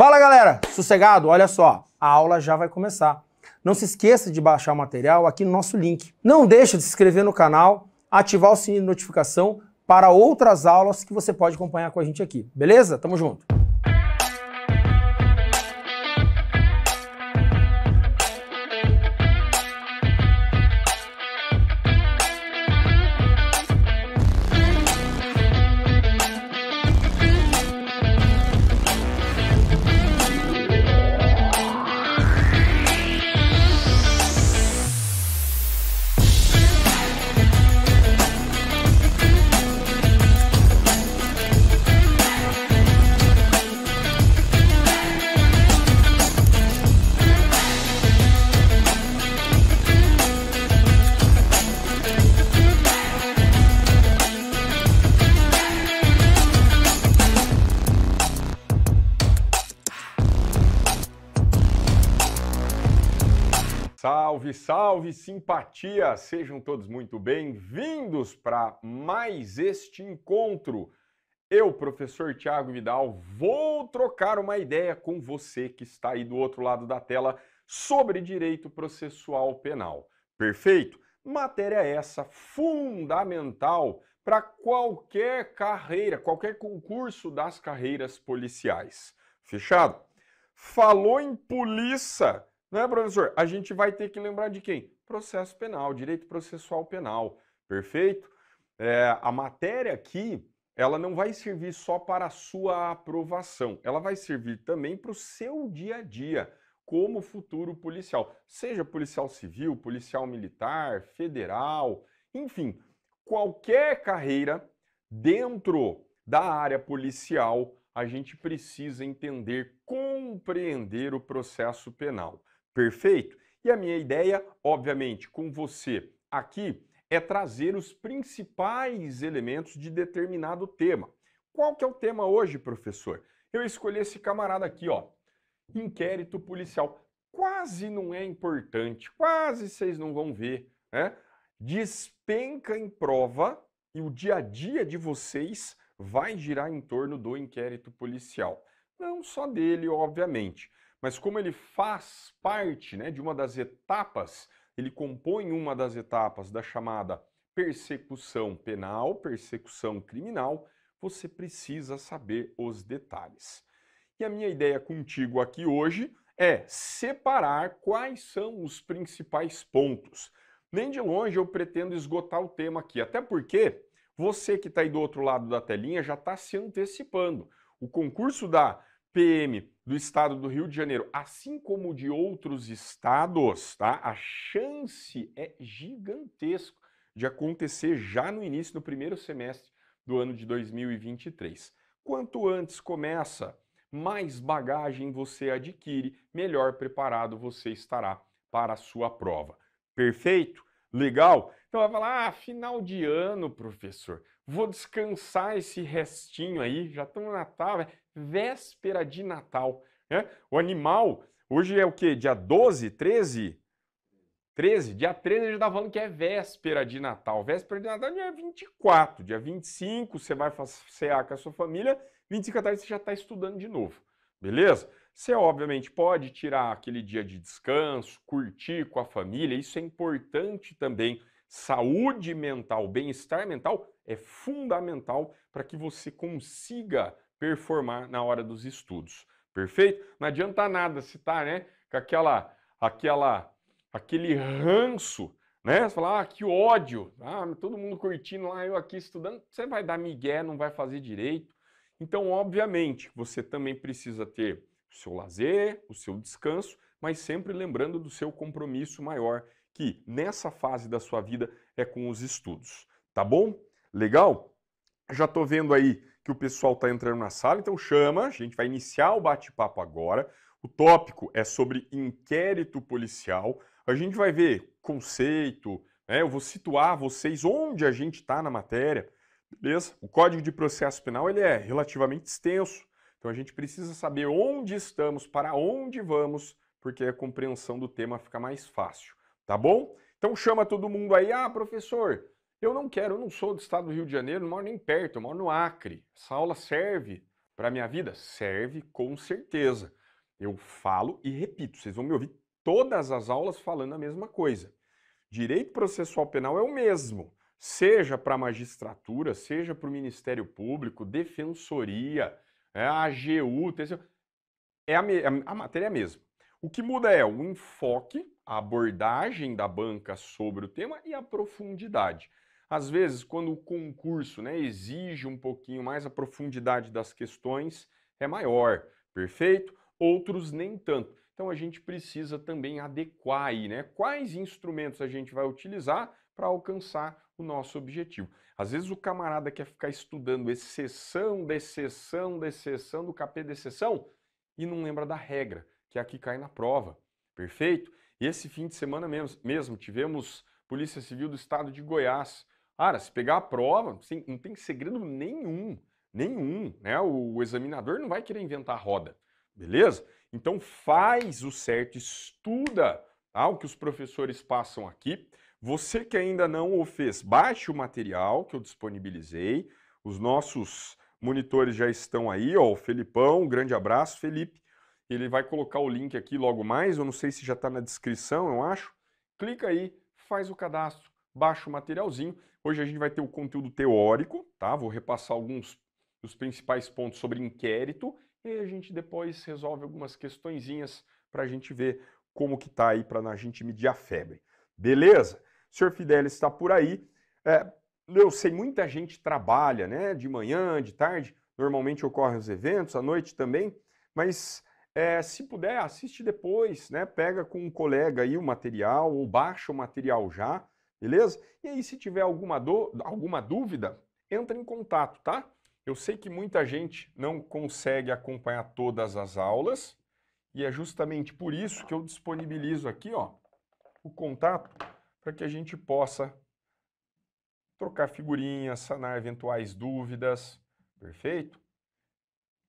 Fala galera, sossegado? Olha só, a aula já vai começar. Não se esqueça de baixar o material aqui no nosso link. Não deixe de se inscrever no canal, ativar o sininho de notificação para outras aulas que você pode acompanhar com a gente aqui. Beleza? Tamo junto! salve simpatia! Sejam todos muito bem-vindos para mais este encontro. Eu, professor Tiago Vidal, vou trocar uma ideia com você que está aí do outro lado da tela sobre direito processual penal. Perfeito? Matéria essa fundamental para qualquer carreira, qualquer concurso das carreiras policiais. Fechado? Falou em polícia não é, professor? A gente vai ter que lembrar de quem? Processo penal, direito processual penal, perfeito? É, a matéria aqui, ela não vai servir só para a sua aprovação, ela vai servir também para o seu dia a dia como futuro policial, seja policial civil, policial militar, federal, enfim, qualquer carreira dentro da área policial, a gente precisa entender, compreender o processo penal. Perfeito? E a minha ideia, obviamente, com você aqui é trazer os principais elementos de determinado tema. Qual que é o tema hoje, professor? Eu escolhi esse camarada aqui, ó. Inquérito policial. Quase não é importante, quase vocês não vão ver, né? Despenca em prova e o dia a dia de vocês vai girar em torno do inquérito policial. Não só dele, obviamente, mas como ele faz parte né, de uma das etapas, ele compõe uma das etapas da chamada persecução penal, persecução criminal, você precisa saber os detalhes. E a minha ideia contigo aqui hoje é separar quais são os principais pontos. Nem de longe eu pretendo esgotar o tema aqui, até porque você que está aí do outro lado da telinha já está se antecipando. O concurso da PM do estado do Rio de Janeiro, assim como de outros estados, tá? A chance é gigantesca de acontecer já no início do primeiro semestre do ano de 2023. Quanto antes começa, mais bagagem você adquire, melhor preparado você estará para a sua prova. Perfeito? Legal? Então vai falar, ah, final de ano, professor, vou descansar esse restinho aí, já estamos no Natal, é véspera de Natal. Né? O animal, hoje é o quê? Dia 12, 13? 13? Dia 13 ele está falando que é véspera de Natal. Véspera de Natal é dia 24. Dia 25 você vai cear com a sua família, 25 à tarde você já está estudando de novo. Beleza? Você, obviamente, pode tirar aquele dia de descanso, curtir com a família, isso é importante também saúde mental, bem-estar mental é fundamental para que você consiga performar na hora dos estudos. Perfeito? Não adianta nada se tá, né, com aquela aquela aquele ranço, né? Você fala, ah, que ódio, ah, todo mundo curtindo lá, eu aqui estudando, você vai dar migué, não vai fazer direito. Então, obviamente, você também precisa ter o seu lazer, o seu descanso, mas sempre lembrando do seu compromisso maior, que nessa fase da sua vida é com os estudos, tá bom? Legal? Já estou vendo aí que o pessoal está entrando na sala, então chama, a gente vai iniciar o bate-papo agora. O tópico é sobre inquérito policial. A gente vai ver conceito, né? eu vou situar vocês onde a gente está na matéria, beleza? O Código de Processo Penal ele é relativamente extenso, então a gente precisa saber onde estamos, para onde vamos, porque a compreensão do tema fica mais fácil tá bom? Então chama todo mundo aí, ah, professor, eu não quero, eu não sou do estado do Rio de Janeiro, não moro nem perto, eu moro no Acre. Essa aula serve para minha vida? Serve com certeza. Eu falo e repito, vocês vão me ouvir todas as aulas falando a mesma coisa. Direito processual penal é o mesmo, seja para a magistratura, seja para o Ministério Público, defensoria, é, AGU, é a, a, a matéria é a mesma. O que muda é o enfoque a abordagem da banca sobre o tema e a profundidade. Às vezes, quando o concurso né, exige um pouquinho mais, a profundidade das questões é maior, perfeito? Outros nem tanto. Então a gente precisa também adequar aí, né? Quais instrumentos a gente vai utilizar para alcançar o nosso objetivo. Às vezes o camarada quer ficar estudando exceção, exceção, exceção do capê de exceção e não lembra da regra, que é a que cai na prova. Perfeito? E esse fim de semana mesmo, tivemos Polícia Civil do Estado de Goiás. Cara, se pegar a prova, sim não tem segredo nenhum, nenhum, né? O, o examinador não vai querer inventar roda, beleza? Então faz o certo, estuda tá? o que os professores passam aqui. Você que ainda não o fez, baixe o material que eu disponibilizei. Os nossos monitores já estão aí, ó, o Felipão, um grande abraço, Felipe. Ele vai colocar o link aqui logo mais, eu não sei se já está na descrição, eu acho. Clica aí, faz o cadastro, baixa o materialzinho. Hoje a gente vai ter o conteúdo teórico, tá? Vou repassar alguns dos principais pontos sobre inquérito e a gente depois resolve algumas questõezinhas para a gente ver como que está aí para a gente medir a febre. Beleza? O senhor Fidelis está por aí. É, eu sei, muita gente trabalha, né? De manhã, de tarde, normalmente ocorrem os eventos, à noite também, mas é, se puder, assiste depois, né? Pega com um colega aí o material ou baixa o material já, beleza? E aí, se tiver alguma, alguma dúvida, entra em contato, tá? Eu sei que muita gente não consegue acompanhar todas as aulas e é justamente por isso que eu disponibilizo aqui, ó, o contato para que a gente possa trocar figurinhas, sanar eventuais dúvidas, perfeito?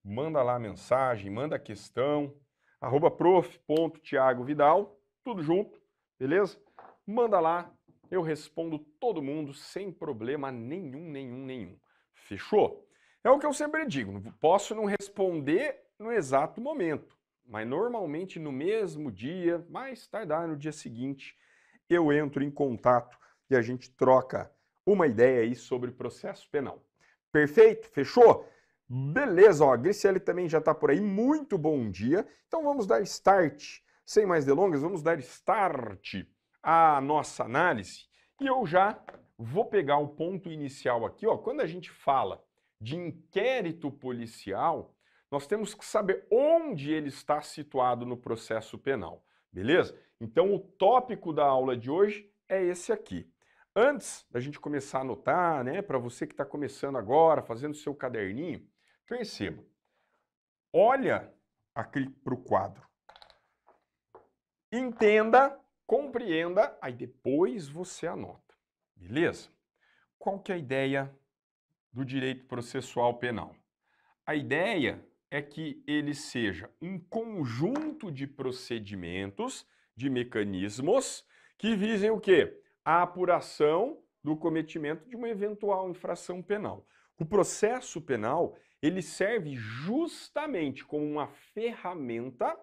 manda lá mensagem, manda questão, arroba prof.tiagovidal, tudo junto, beleza? Manda lá, eu respondo todo mundo sem problema nenhum, nenhum, nenhum. Fechou? É o que eu sempre digo, posso não responder no exato momento, mas normalmente no mesmo dia, mais tardar no dia seguinte, eu entro em contato e a gente troca uma ideia aí sobre processo penal. Perfeito? Fechou? Beleza, ó, a Grisele também já está por aí. Muito bom dia. Então vamos dar start. Sem mais delongas, vamos dar start à nossa análise. E eu já vou pegar o ponto inicial aqui, ó. Quando a gente fala de inquérito policial, nós temos que saber onde ele está situado no processo penal, beleza? Então o tópico da aula de hoje é esse aqui. Antes da gente começar a anotar, né, para você que está começando agora, fazendo seu caderninho, Perceba, então, olha aqui para o quadro. Entenda, compreenda, aí depois você anota. Beleza? Qual que é a ideia do direito processual penal? A ideia é que ele seja um conjunto de procedimentos, de mecanismos, que visem o quê? A apuração do cometimento de uma eventual infração penal. O processo penal ele serve justamente como uma ferramenta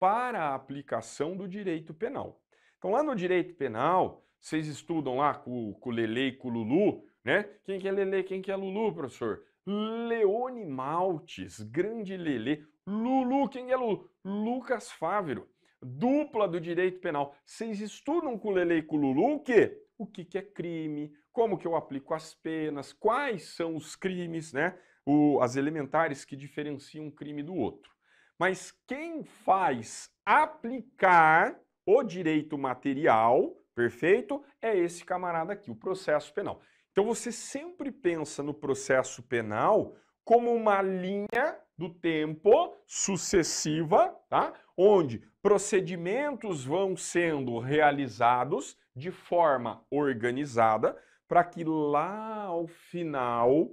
para a aplicação do direito penal. Então, lá no direito penal, vocês estudam lá com, com o Lele e com o Lulu, né? Quem que é Lele, quem que é Lulu, professor? Leone Maltes, grande Lele. Lulu, quem é Lulu? Lucas Fávero, dupla do direito penal. Vocês estudam com o Lele e com o Lulu o quê? O que, que é crime, como que eu aplico as penas, quais são os crimes, né? o, as elementares que diferenciam um crime do outro. Mas quem faz aplicar o direito material, perfeito, é esse camarada aqui, o processo penal. Então você sempre pensa no processo penal como uma linha do tempo sucessiva, tá? Onde procedimentos vão sendo realizados de forma organizada para que lá ao final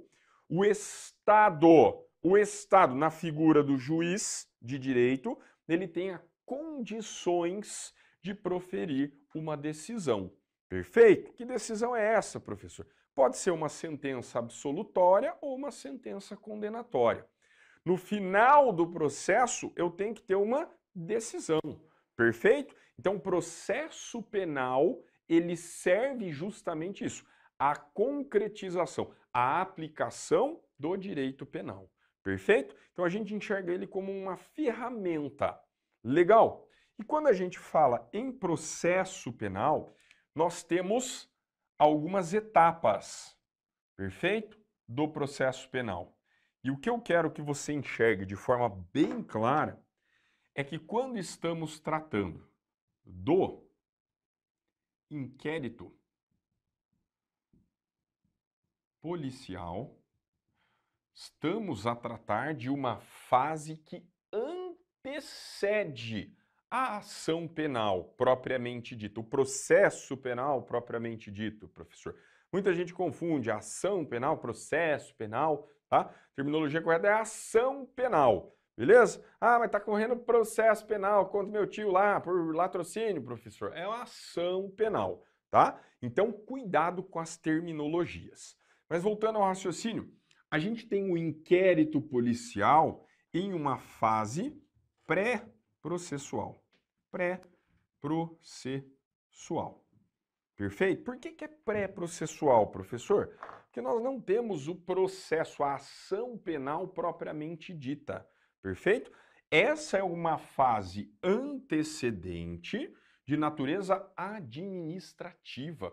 o Estado, o Estado, na figura do juiz de direito, ele tenha condições de proferir uma decisão. Perfeito? Que decisão é essa, professor? Pode ser uma sentença absolutória ou uma sentença condenatória. No final do processo, eu tenho que ter uma decisão. Perfeito? Então, o processo penal, ele serve justamente isso, a concretização, a aplicação do direito penal. Perfeito? Então a gente enxerga ele como uma ferramenta. Legal? E quando a gente fala em processo penal, nós temos algumas etapas, perfeito? Do processo penal. E o que eu quero que você enxergue de forma bem clara é que quando estamos tratando do inquérito policial, estamos a tratar de uma fase que antecede a ação penal propriamente dita, o processo penal propriamente dito, professor. Muita gente confunde ação penal, processo penal, tá? terminologia correta é ação penal, beleza? Ah, mas tá correndo processo penal contra meu tio lá por latrocínio, professor. É uma ação penal, tá? Então, cuidado com as terminologias. Mas voltando ao raciocínio, a gente tem o um inquérito policial em uma fase pré-processual. Pré-processual. Perfeito? Por que, que é pré-processual, professor? Porque nós não temos o processo, a ação penal propriamente dita. Perfeito? Essa é uma fase antecedente de natureza administrativa.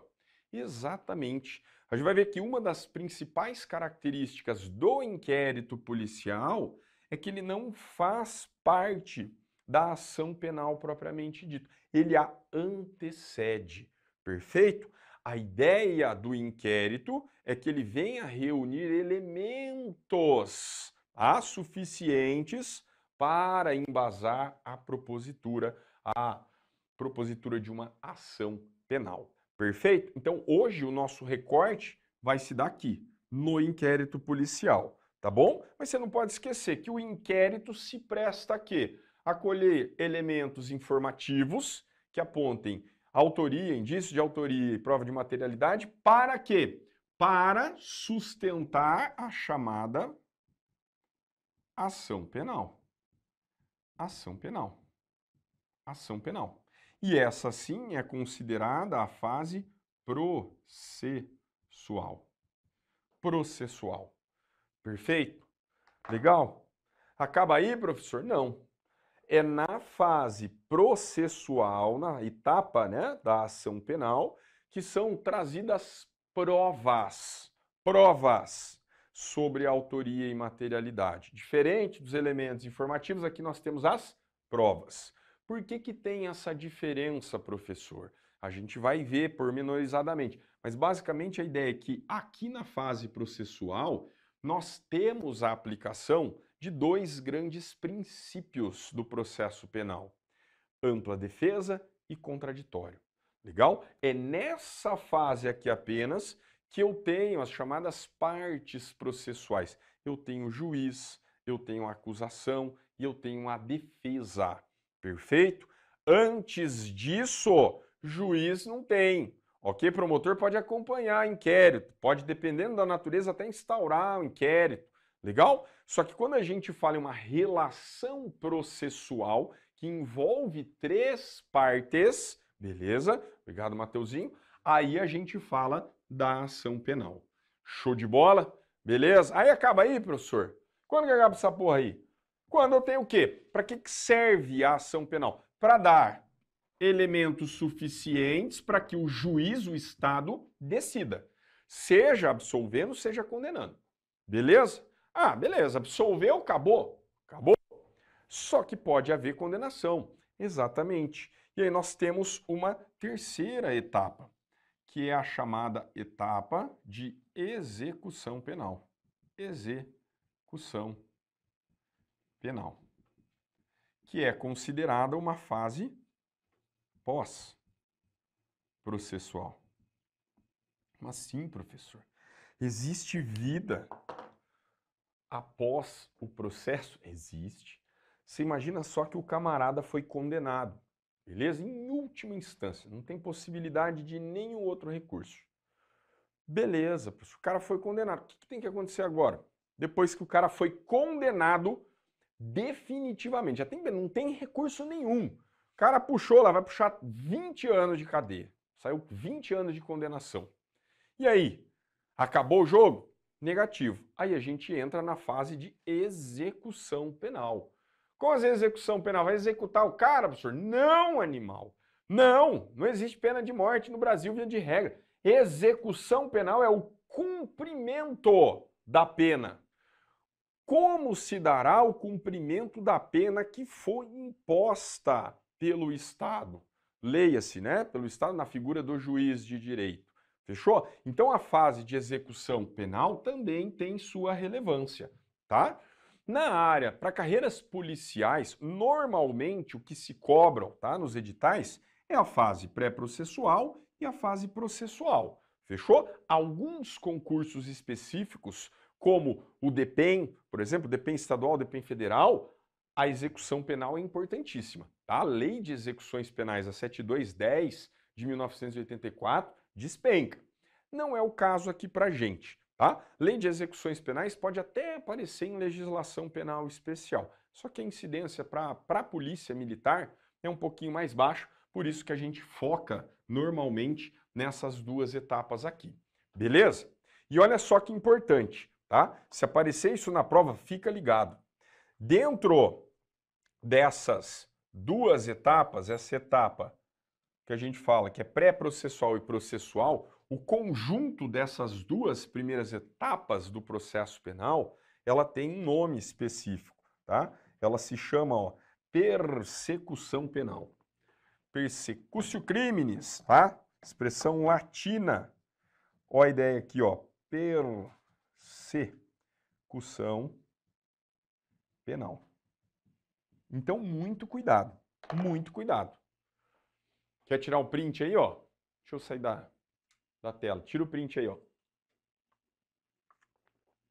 Exatamente. A gente vai ver que uma das principais características do inquérito policial é que ele não faz parte da ação penal propriamente dita. Ele a antecede, perfeito? A ideia do inquérito é que ele venha reunir elementos a suficientes para embasar a propositura, a propositura de uma ação penal. Perfeito? Então, hoje o nosso recorte vai se dar aqui, no inquérito policial, tá bom? Mas você não pode esquecer que o inquérito se presta a quê? A colher elementos informativos que apontem autoria, indício de autoria e prova de materialidade para quê? Para sustentar a chamada ação penal. Ação penal. Ação penal. E essa sim é considerada a fase processual. Processual. Perfeito? Legal? Acaba aí, professor? Não. É na fase processual, na etapa né, da ação penal, que são trazidas provas. Provas sobre autoria e materialidade. Diferente dos elementos informativos, aqui nós temos as provas. Por que, que tem essa diferença, professor? A gente vai ver pormenorizadamente, mas basicamente a ideia é que aqui na fase processual nós temos a aplicação de dois grandes princípios do processo penal: ampla defesa e contraditório. Legal? É nessa fase aqui apenas que eu tenho as chamadas partes processuais. Eu tenho o juiz, eu tenho a acusação e eu tenho a defesa. Perfeito? Antes disso, juiz não tem. Ok? Promotor pode acompanhar inquérito, pode, dependendo da natureza, até instaurar o um inquérito. Legal? Só que quando a gente fala em uma relação processual que envolve três partes, beleza? Obrigado, Mateuzinho. Aí a gente fala da ação penal. Show de bola? Beleza? Aí acaba aí, professor. Quando que acaba essa porra aí? Quando eu tenho o quê? Para que serve a ação penal? Para dar elementos suficientes para que o juiz, o Estado, decida, seja absolvendo, seja condenando. Beleza? Ah, beleza, absolveu, acabou. Acabou. Só que pode haver condenação. Exatamente. E aí nós temos uma terceira etapa, que é a chamada etapa de execução penal. Execução penal, que é considerada uma fase pós-processual. Mas sim, professor, existe vida após o processo? Existe. Você imagina só que o camarada foi condenado, beleza? Em última instância, não tem possibilidade de nenhum outro recurso. Beleza, o cara foi condenado. O que tem que acontecer agora? Depois que o cara foi condenado, definitivamente. Já tem, não tem recurso nenhum. O cara puxou lá, vai puxar 20 anos de cadeia. Saiu 20 anos de condenação. E aí? Acabou o jogo? Negativo. Aí a gente entra na fase de execução penal. Como a assim execução penal? Vai executar o cara, professor? Não, animal. Não, não existe pena de morte no Brasil via de regra. Execução penal é o cumprimento da pena como se dará o cumprimento da pena que foi imposta pelo Estado. Leia-se, né? Pelo Estado na figura do juiz de direito. Fechou? Então a fase de execução penal também tem sua relevância, tá? Na área, para carreiras policiais, normalmente o que se cobram, tá, nos editais é a fase pré-processual e a fase processual. Fechou? Alguns concursos específicos como o DEPEN, por exemplo, DEPEN estadual, DEPEN federal, a execução penal é importantíssima. Tá? A Lei de Execuções Penais, a 7210 de 1984, despenca. Não é o caso aqui para gente. Tá? Lei de execuções penais pode até aparecer em legislação penal especial, só que a incidência para a polícia militar é um pouquinho mais baixa, por isso que a gente foca normalmente nessas duas etapas aqui. Beleza? E olha só que importante, tá? Se aparecer isso na prova, fica ligado. Dentro dessas duas etapas, essa etapa que a gente fala que é pré-processual e processual, o conjunto dessas duas primeiras etapas do processo penal, ela tem um nome específico, tá? Ela se chama ó, persecução penal. Persecutio criminis, tá? Expressão latina. Ó a ideia aqui, ó, per secução penal. Então, muito cuidado, muito cuidado. Quer tirar um print aí, ó? Deixa eu sair da, da tela. Tira o print aí, ó.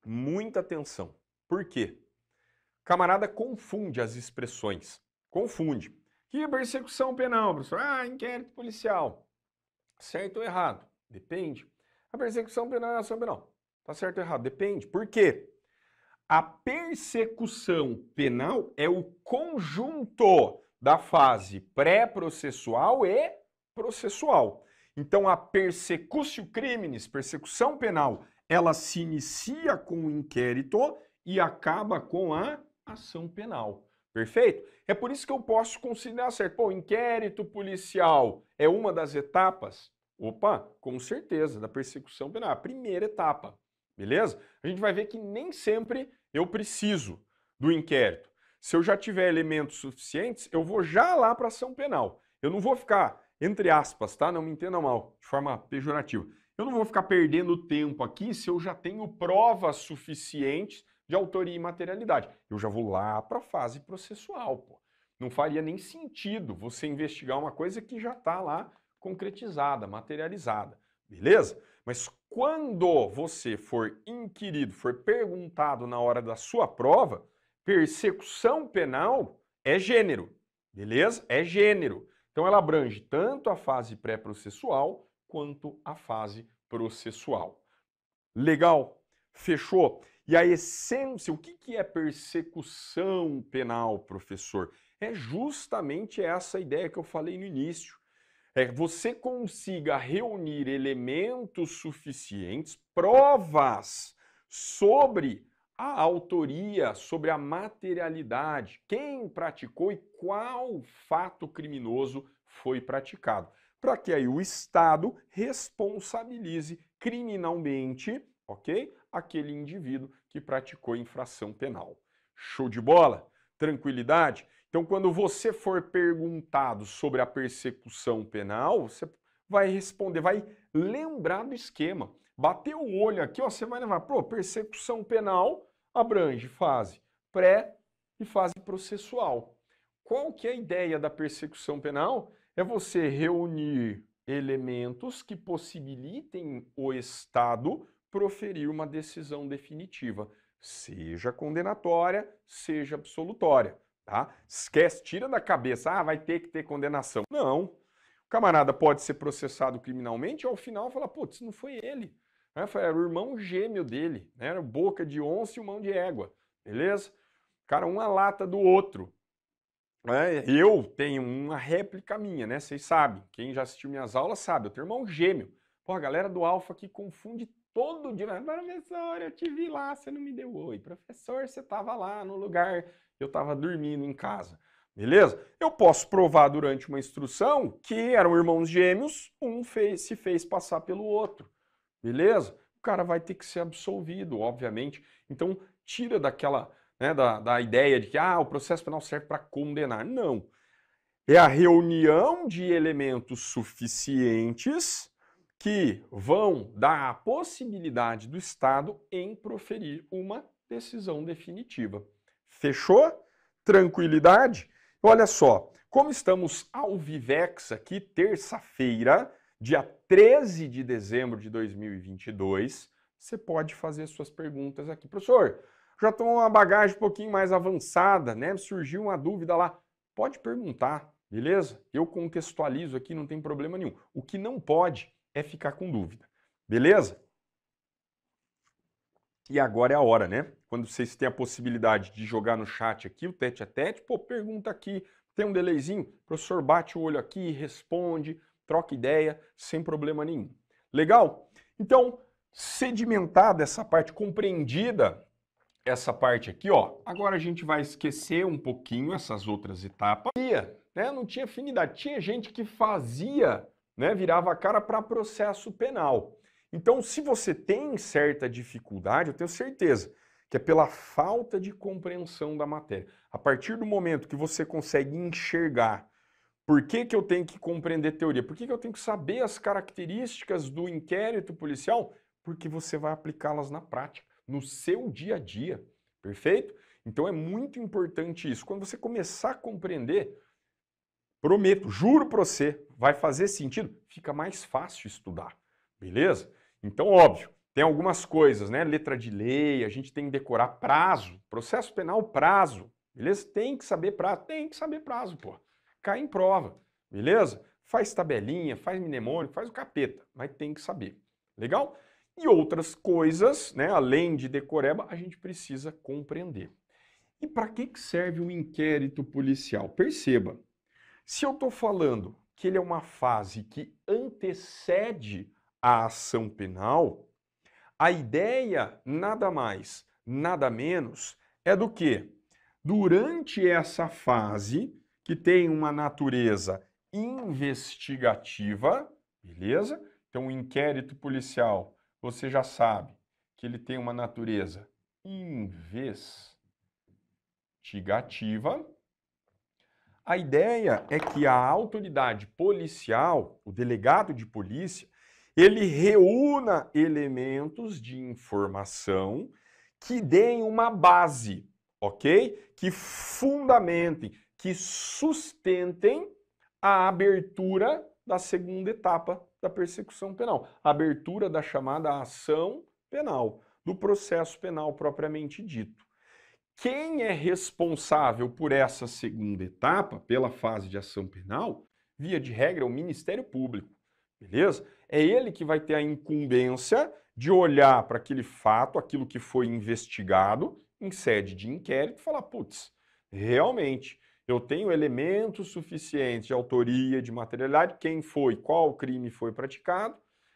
Muita atenção. Por quê? Camarada confunde as expressões. Confunde. Que é persecução penal, professor? Ah, inquérito policial. Certo ou errado? Depende. A persecução penal é ação penal. Tá certo ou errado? Depende. Por quê? A persecução penal é o conjunto da fase pré-processual e processual. Então, a persecutio criminis, persecução penal, ela se inicia com o inquérito e acaba com a ação penal. Perfeito? É por isso que eu posso considerar certo. Pô, inquérito policial é uma das etapas? Opa, com certeza, da persecução penal, a primeira etapa beleza? A gente vai ver que nem sempre eu preciso do inquérito. Se eu já tiver elementos suficientes, eu vou já lá para a ação penal. Eu não vou ficar, entre aspas, tá? Não me entenda mal, de forma pejorativa. Eu não vou ficar perdendo tempo aqui se eu já tenho provas suficientes de autoria e materialidade. Eu já vou lá para a fase processual, pô. Não faria nem sentido você investigar uma coisa que já está lá concretizada, materializada. Beleza? Mas quando você for inquirido, for perguntado na hora da sua prova, persecução penal é gênero, beleza? É gênero. Então ela abrange tanto a fase pré-processual quanto a fase processual. Legal? Fechou? E a essência, o que é persecução penal, professor? É justamente essa ideia que eu falei no início é que você consiga reunir elementos suficientes, provas sobre a autoria, sobre a materialidade, quem praticou e qual fato criminoso foi praticado, para que aí o Estado responsabilize criminalmente, ok, aquele indivíduo que praticou infração penal. Show de bola? Tranquilidade? Então, quando você for perguntado sobre a persecução penal, você vai responder, vai lembrar do esquema. bater o olho aqui, ó, você vai levar, pô, persecução penal abrange fase pré e fase processual. Qual que é a ideia da persecução penal? É você reunir elementos que possibilitem o Estado proferir uma decisão definitiva, seja condenatória, seja absolutória. Tá? Esquece, tira da cabeça, ah, vai ter que ter condenação. Não. O camarada pode ser processado criminalmente e ao final falar, putz, não foi ele. Né? Era o irmão gêmeo dele, né? era boca de onça e mão de égua, beleza? Cara, uma lata do outro. É, eu tenho uma réplica minha, né? Vocês sabem, quem já assistiu minhas aulas sabe, eu tenho irmão gêmeo. Pô, a galera do Alfa que confunde todo dia. Professor, eu te vi lá, você não me deu oi. Professor, você tava lá no lugar eu estava dormindo em casa. Beleza? Eu posso provar durante uma instrução que eram irmãos gêmeos, um fez, se fez passar pelo outro. Beleza? O cara vai ter que ser absolvido, obviamente. Então, tira daquela, né, da, da ideia de que ah, o processo penal serve para condenar. Não. É a reunião de elementos suficientes que vão dar a possibilidade do Estado em proferir uma decisão definitiva. Fechou? Tranquilidade? Olha só, como estamos ao Vivex aqui, terça-feira, dia 13 de dezembro de 2022, você pode fazer suas perguntas aqui. Professor, já estou uma bagagem um pouquinho mais avançada, né? Surgiu uma dúvida lá, pode perguntar, beleza? Eu contextualizo aqui, não tem problema nenhum. O que não pode é ficar com dúvida, beleza? E agora é a hora, né? Quando vocês têm a possibilidade de jogar no chat aqui, o tete a tete, pô, pergunta aqui, tem um delayzinho? O professor bate o olho aqui, responde, troca ideia, sem problema nenhum. Legal? Então, sedimentada essa parte, compreendida essa parte aqui, ó, agora a gente vai esquecer um pouquinho essas outras etapas. Né? Não tinha afinidade. Tinha gente que fazia, né? virava a cara para processo penal. Então, se você tem certa dificuldade, eu tenho certeza que é pela falta de compreensão da matéria. A partir do momento que você consegue enxergar por que, que eu tenho que compreender teoria, por que, que eu tenho que saber as características do inquérito policial, porque você vai aplicá-las na prática, no seu dia a dia, perfeito? Então é muito importante isso. Quando você começar a compreender, prometo, juro para você, vai fazer sentido, fica mais fácil estudar, beleza? Então, óbvio, tem algumas coisas, né? Letra de lei, a gente tem que decorar prazo, processo penal, prazo, beleza? Tem que saber prazo, tem que saber prazo, pô. Cai em prova, beleza? Faz tabelinha, faz mnemônico, faz o capeta, mas tem que saber. Legal? E outras coisas, né, além de decoreba, a gente precisa compreender. E para que, serve um inquérito policial? Perceba, se eu estou falando que ele é uma fase que antecede a ação penal, a ideia nada mais, nada menos é do que durante essa fase que tem uma natureza investigativa, beleza? Então, o inquérito policial, você já sabe que ele tem uma natureza investigativa. A ideia é que a autoridade policial, o delegado de polícia, ele reúna elementos de informação que deem uma base, ok? Que fundamentem, que sustentem a abertura da segunda etapa da persecução penal, a abertura da chamada ação penal, do processo penal propriamente dito. Quem é responsável por essa segunda etapa, pela fase de ação penal, via de regra, é o Ministério Público. Beleza? É ele que vai ter a incumbência de olhar para aquele fato, aquilo que foi investigado em sede de inquérito e falar: putz, realmente eu tenho elementos suficientes de autoria, de materialidade, quem foi, qual crime foi praticado,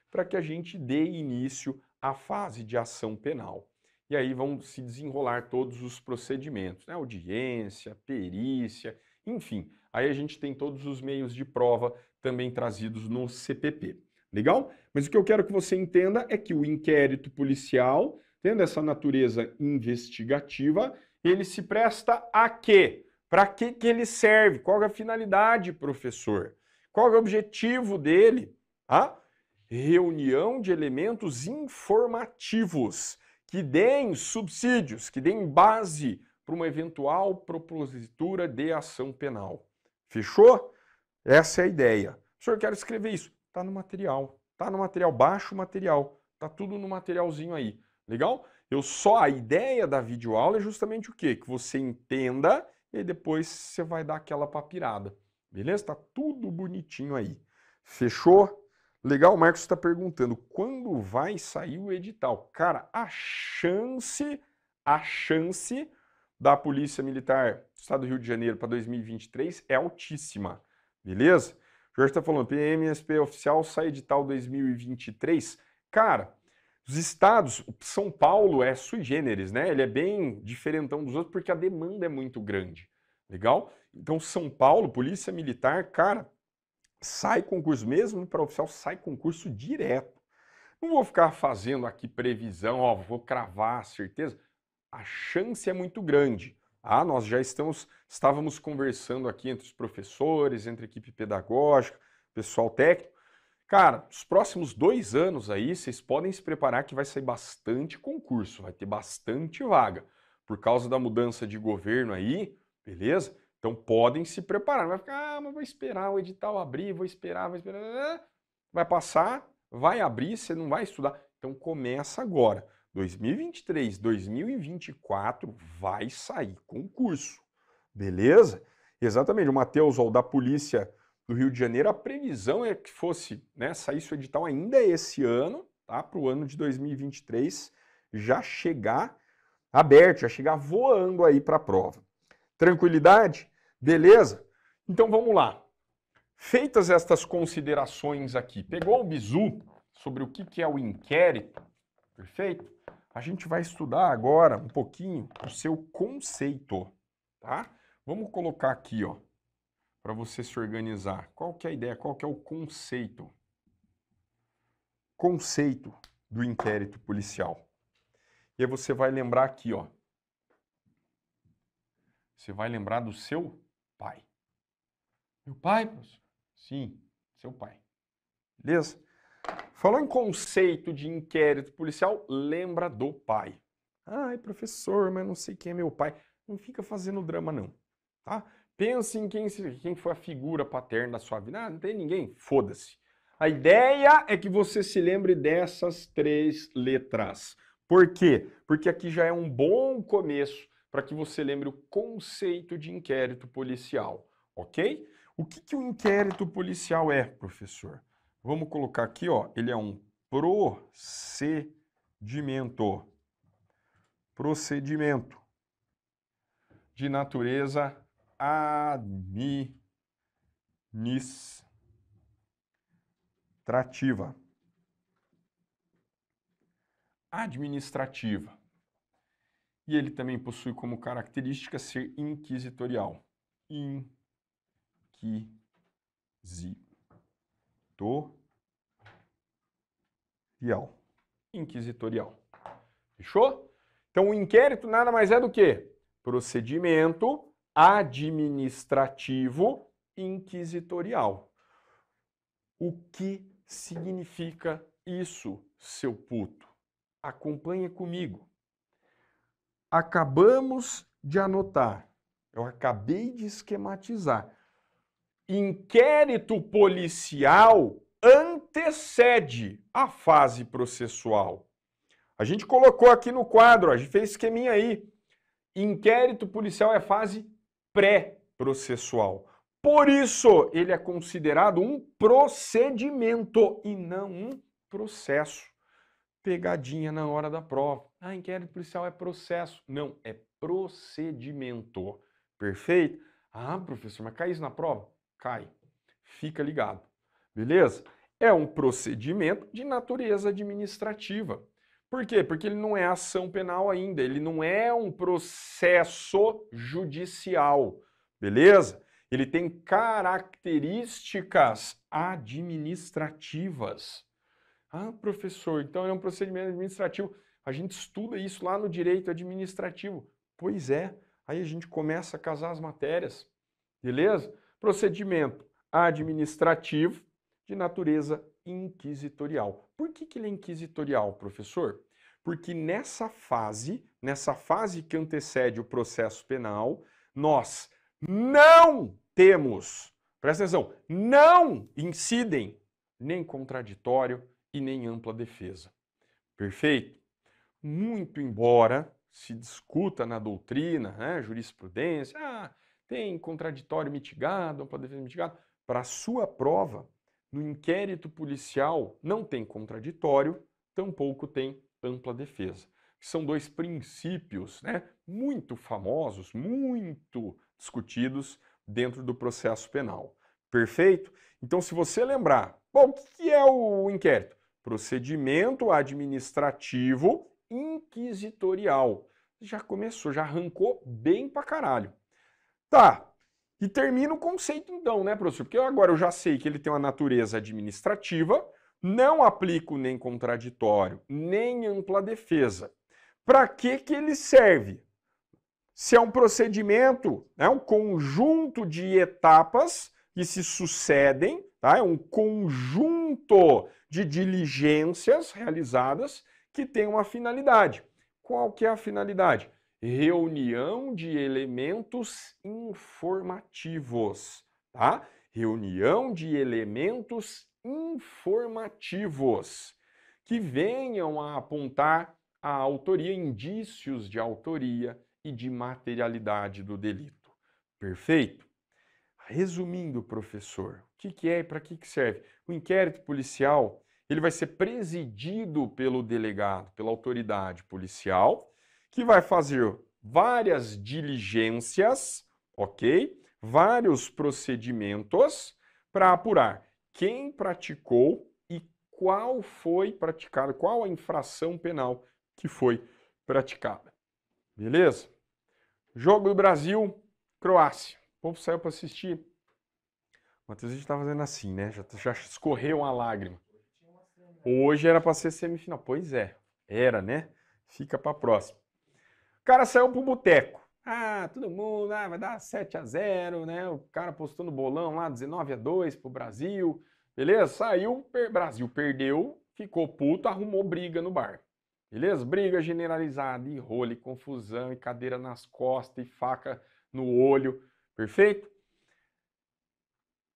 para que a gente dê início à fase de ação penal. E aí vão se desenrolar todos os procedimentos, né? audiência, perícia, enfim. Aí a gente tem todos os meios de prova também trazidos no CPP. Legal? Mas o que eu quero que você entenda é que o inquérito policial, tendo essa natureza investigativa, ele se presta a quê? Para que, que ele serve? Qual é a finalidade, professor? Qual é o objetivo dele? A ah, reunião de elementos informativos que deem subsídios, que deem base para uma eventual propositura de ação penal. Fechou? Essa é a ideia. O senhor quer escrever isso? Está no material. Está no material, baixo material. Está tudo no materialzinho aí. Legal? Eu só a ideia da videoaula é justamente o quê? Que você entenda e depois você vai dar aquela papirada. Beleza? Tá tudo bonitinho aí. Fechou? Legal, o Marcos está perguntando quando vai sair o edital. Cara, a chance, a chance da Polícia Militar do Estado do Rio de Janeiro para 2023 é altíssima. Beleza? O Jorge está falando, PMSP oficial sai edital 2023. Cara, os estados, São Paulo é sui generis, né? Ele é bem diferentão dos outros porque a demanda é muito grande. Legal? Então, São Paulo, Polícia Militar, cara, sai concurso, mesmo para oficial, sai concurso direto. Não vou ficar fazendo aqui previsão, ó, vou cravar a certeza. A chance é muito grande. Ah, nós já estamos, estávamos conversando aqui entre os professores, entre a equipe pedagógica, pessoal técnico. Cara, os próximos dois anos aí, vocês podem se preparar que vai sair bastante concurso, vai ter bastante vaga. Por causa da mudança de governo aí, beleza? Então podem se preparar. Não vai ficar, ah, mas vou esperar o edital abrir, vou esperar, vou esperar. Vai passar, vai abrir, você não vai estudar. Então começa agora. 2023, 2024 vai sair concurso, beleza? Exatamente, o Matheus, ou da Polícia do Rio de Janeiro, a previsão é que fosse, né, sair o edital ainda esse ano, tá? Para o ano de 2023 já chegar aberto, já chegar voando aí para a prova. Tranquilidade? Beleza? Então vamos lá. Feitas estas considerações aqui, pegou o bizu sobre o que é o inquérito? Perfeito? A gente vai estudar agora um pouquinho o seu conceito, tá? Vamos colocar aqui, ó, para você se organizar. Qual que é a ideia? Qual que é o conceito? Conceito do inquérito policial. E aí você vai lembrar aqui, ó. Você vai lembrar do seu pai. Meu pai, professor? Sim, seu pai. Beleza? Falou em conceito de inquérito policial, lembra do pai. Ai, professor, mas não sei quem é meu pai. Não fica fazendo drama, não. Tá? Pense em quem, quem foi a figura paterna da sua vida. Ah, não tem ninguém? Foda-se. A ideia é que você se lembre dessas três letras. Por quê? Porque aqui já é um bom começo para que você lembre o conceito de inquérito policial, ok? O que, que o inquérito policial é, professor? Vamos colocar aqui, ó, ele é um procedimento. Procedimento de natureza administrativa. Administrativa. E ele também possui como característica ser inquisitorial. Inquisitorial inquisitorial. Inquisitorial. Fechou? Então, o inquérito nada mais é do que procedimento administrativo inquisitorial. O que significa isso, seu puto? Acompanhe comigo. Acabamos de anotar, eu acabei de esquematizar inquérito policial antecede a fase processual. A gente colocou aqui no quadro, a gente fez esqueminha aí. Inquérito policial é fase pré-processual. Por isso, ele é considerado um procedimento e não um processo. Pegadinha na hora da prova. Ah, inquérito policial é processo. Não, é procedimento. Perfeito? Ah, professor, mas caiu isso na prova? cai. Fica ligado, beleza? É um procedimento de natureza administrativa. Por quê? Porque ele não é ação penal ainda, ele não é um processo judicial, beleza? Ele tem características administrativas. Ah, professor, então é um procedimento administrativo. A gente estuda isso lá no direito administrativo. Pois é, aí a gente começa a casar as matérias, beleza? procedimento administrativo de natureza inquisitorial. Por que, que ele é inquisitorial, professor? Porque nessa fase, nessa fase que antecede o processo penal, nós não temos, presta atenção, não incidem nem contraditório e nem ampla defesa. Perfeito? Muito embora se discuta na doutrina, né, jurisprudência, ah, tem contraditório mitigado, ampla defesa mitigada. Para sua prova, no inquérito policial não tem contraditório, tampouco tem ampla defesa. São dois princípios né, muito famosos, muito discutidos dentro do processo penal. Perfeito? Então, se você lembrar, bom, o que é o inquérito? Procedimento administrativo inquisitorial. Já começou, já arrancou bem pra caralho. Tá. E termina o conceito então, né, professor? Porque agora eu já sei que ele tem uma natureza administrativa, não aplico nem contraditório, nem ampla defesa. Para que que ele serve? Se é um procedimento, é né, um conjunto de etapas que se sucedem, tá? É um conjunto de diligências realizadas que tem uma finalidade. Qual que é a finalidade? reunião de elementos informativos, tá? Reunião de elementos informativos que venham a apontar a autoria, indícios de autoria e de materialidade do delito. Perfeito? Resumindo, professor, o que, que é e para que, que serve? O inquérito policial ele vai ser presidido pelo delegado, pela autoridade policial, que vai fazer várias diligências, ok? Vários procedimentos para apurar quem praticou e qual foi praticado, qual a infração penal que foi praticada. Beleza? Jogo do Brasil, Croácia. O povo saiu para assistir. a gente está fazendo assim, né? Já, tá, já escorreu uma lágrima. Hoje era para ser semifinal. Pois é, era, né? Fica para próxima. O cara saiu pro boteco. Ah, todo mundo, ah, vai dar 7 a 0 né? O cara postou no bolão lá 19 a 2 pro Brasil. Beleza? Saiu, per Brasil perdeu, ficou puto, arrumou briga no bar. Beleza? Briga generalizada, e confusão, e cadeira nas costas, e faca no olho. Perfeito?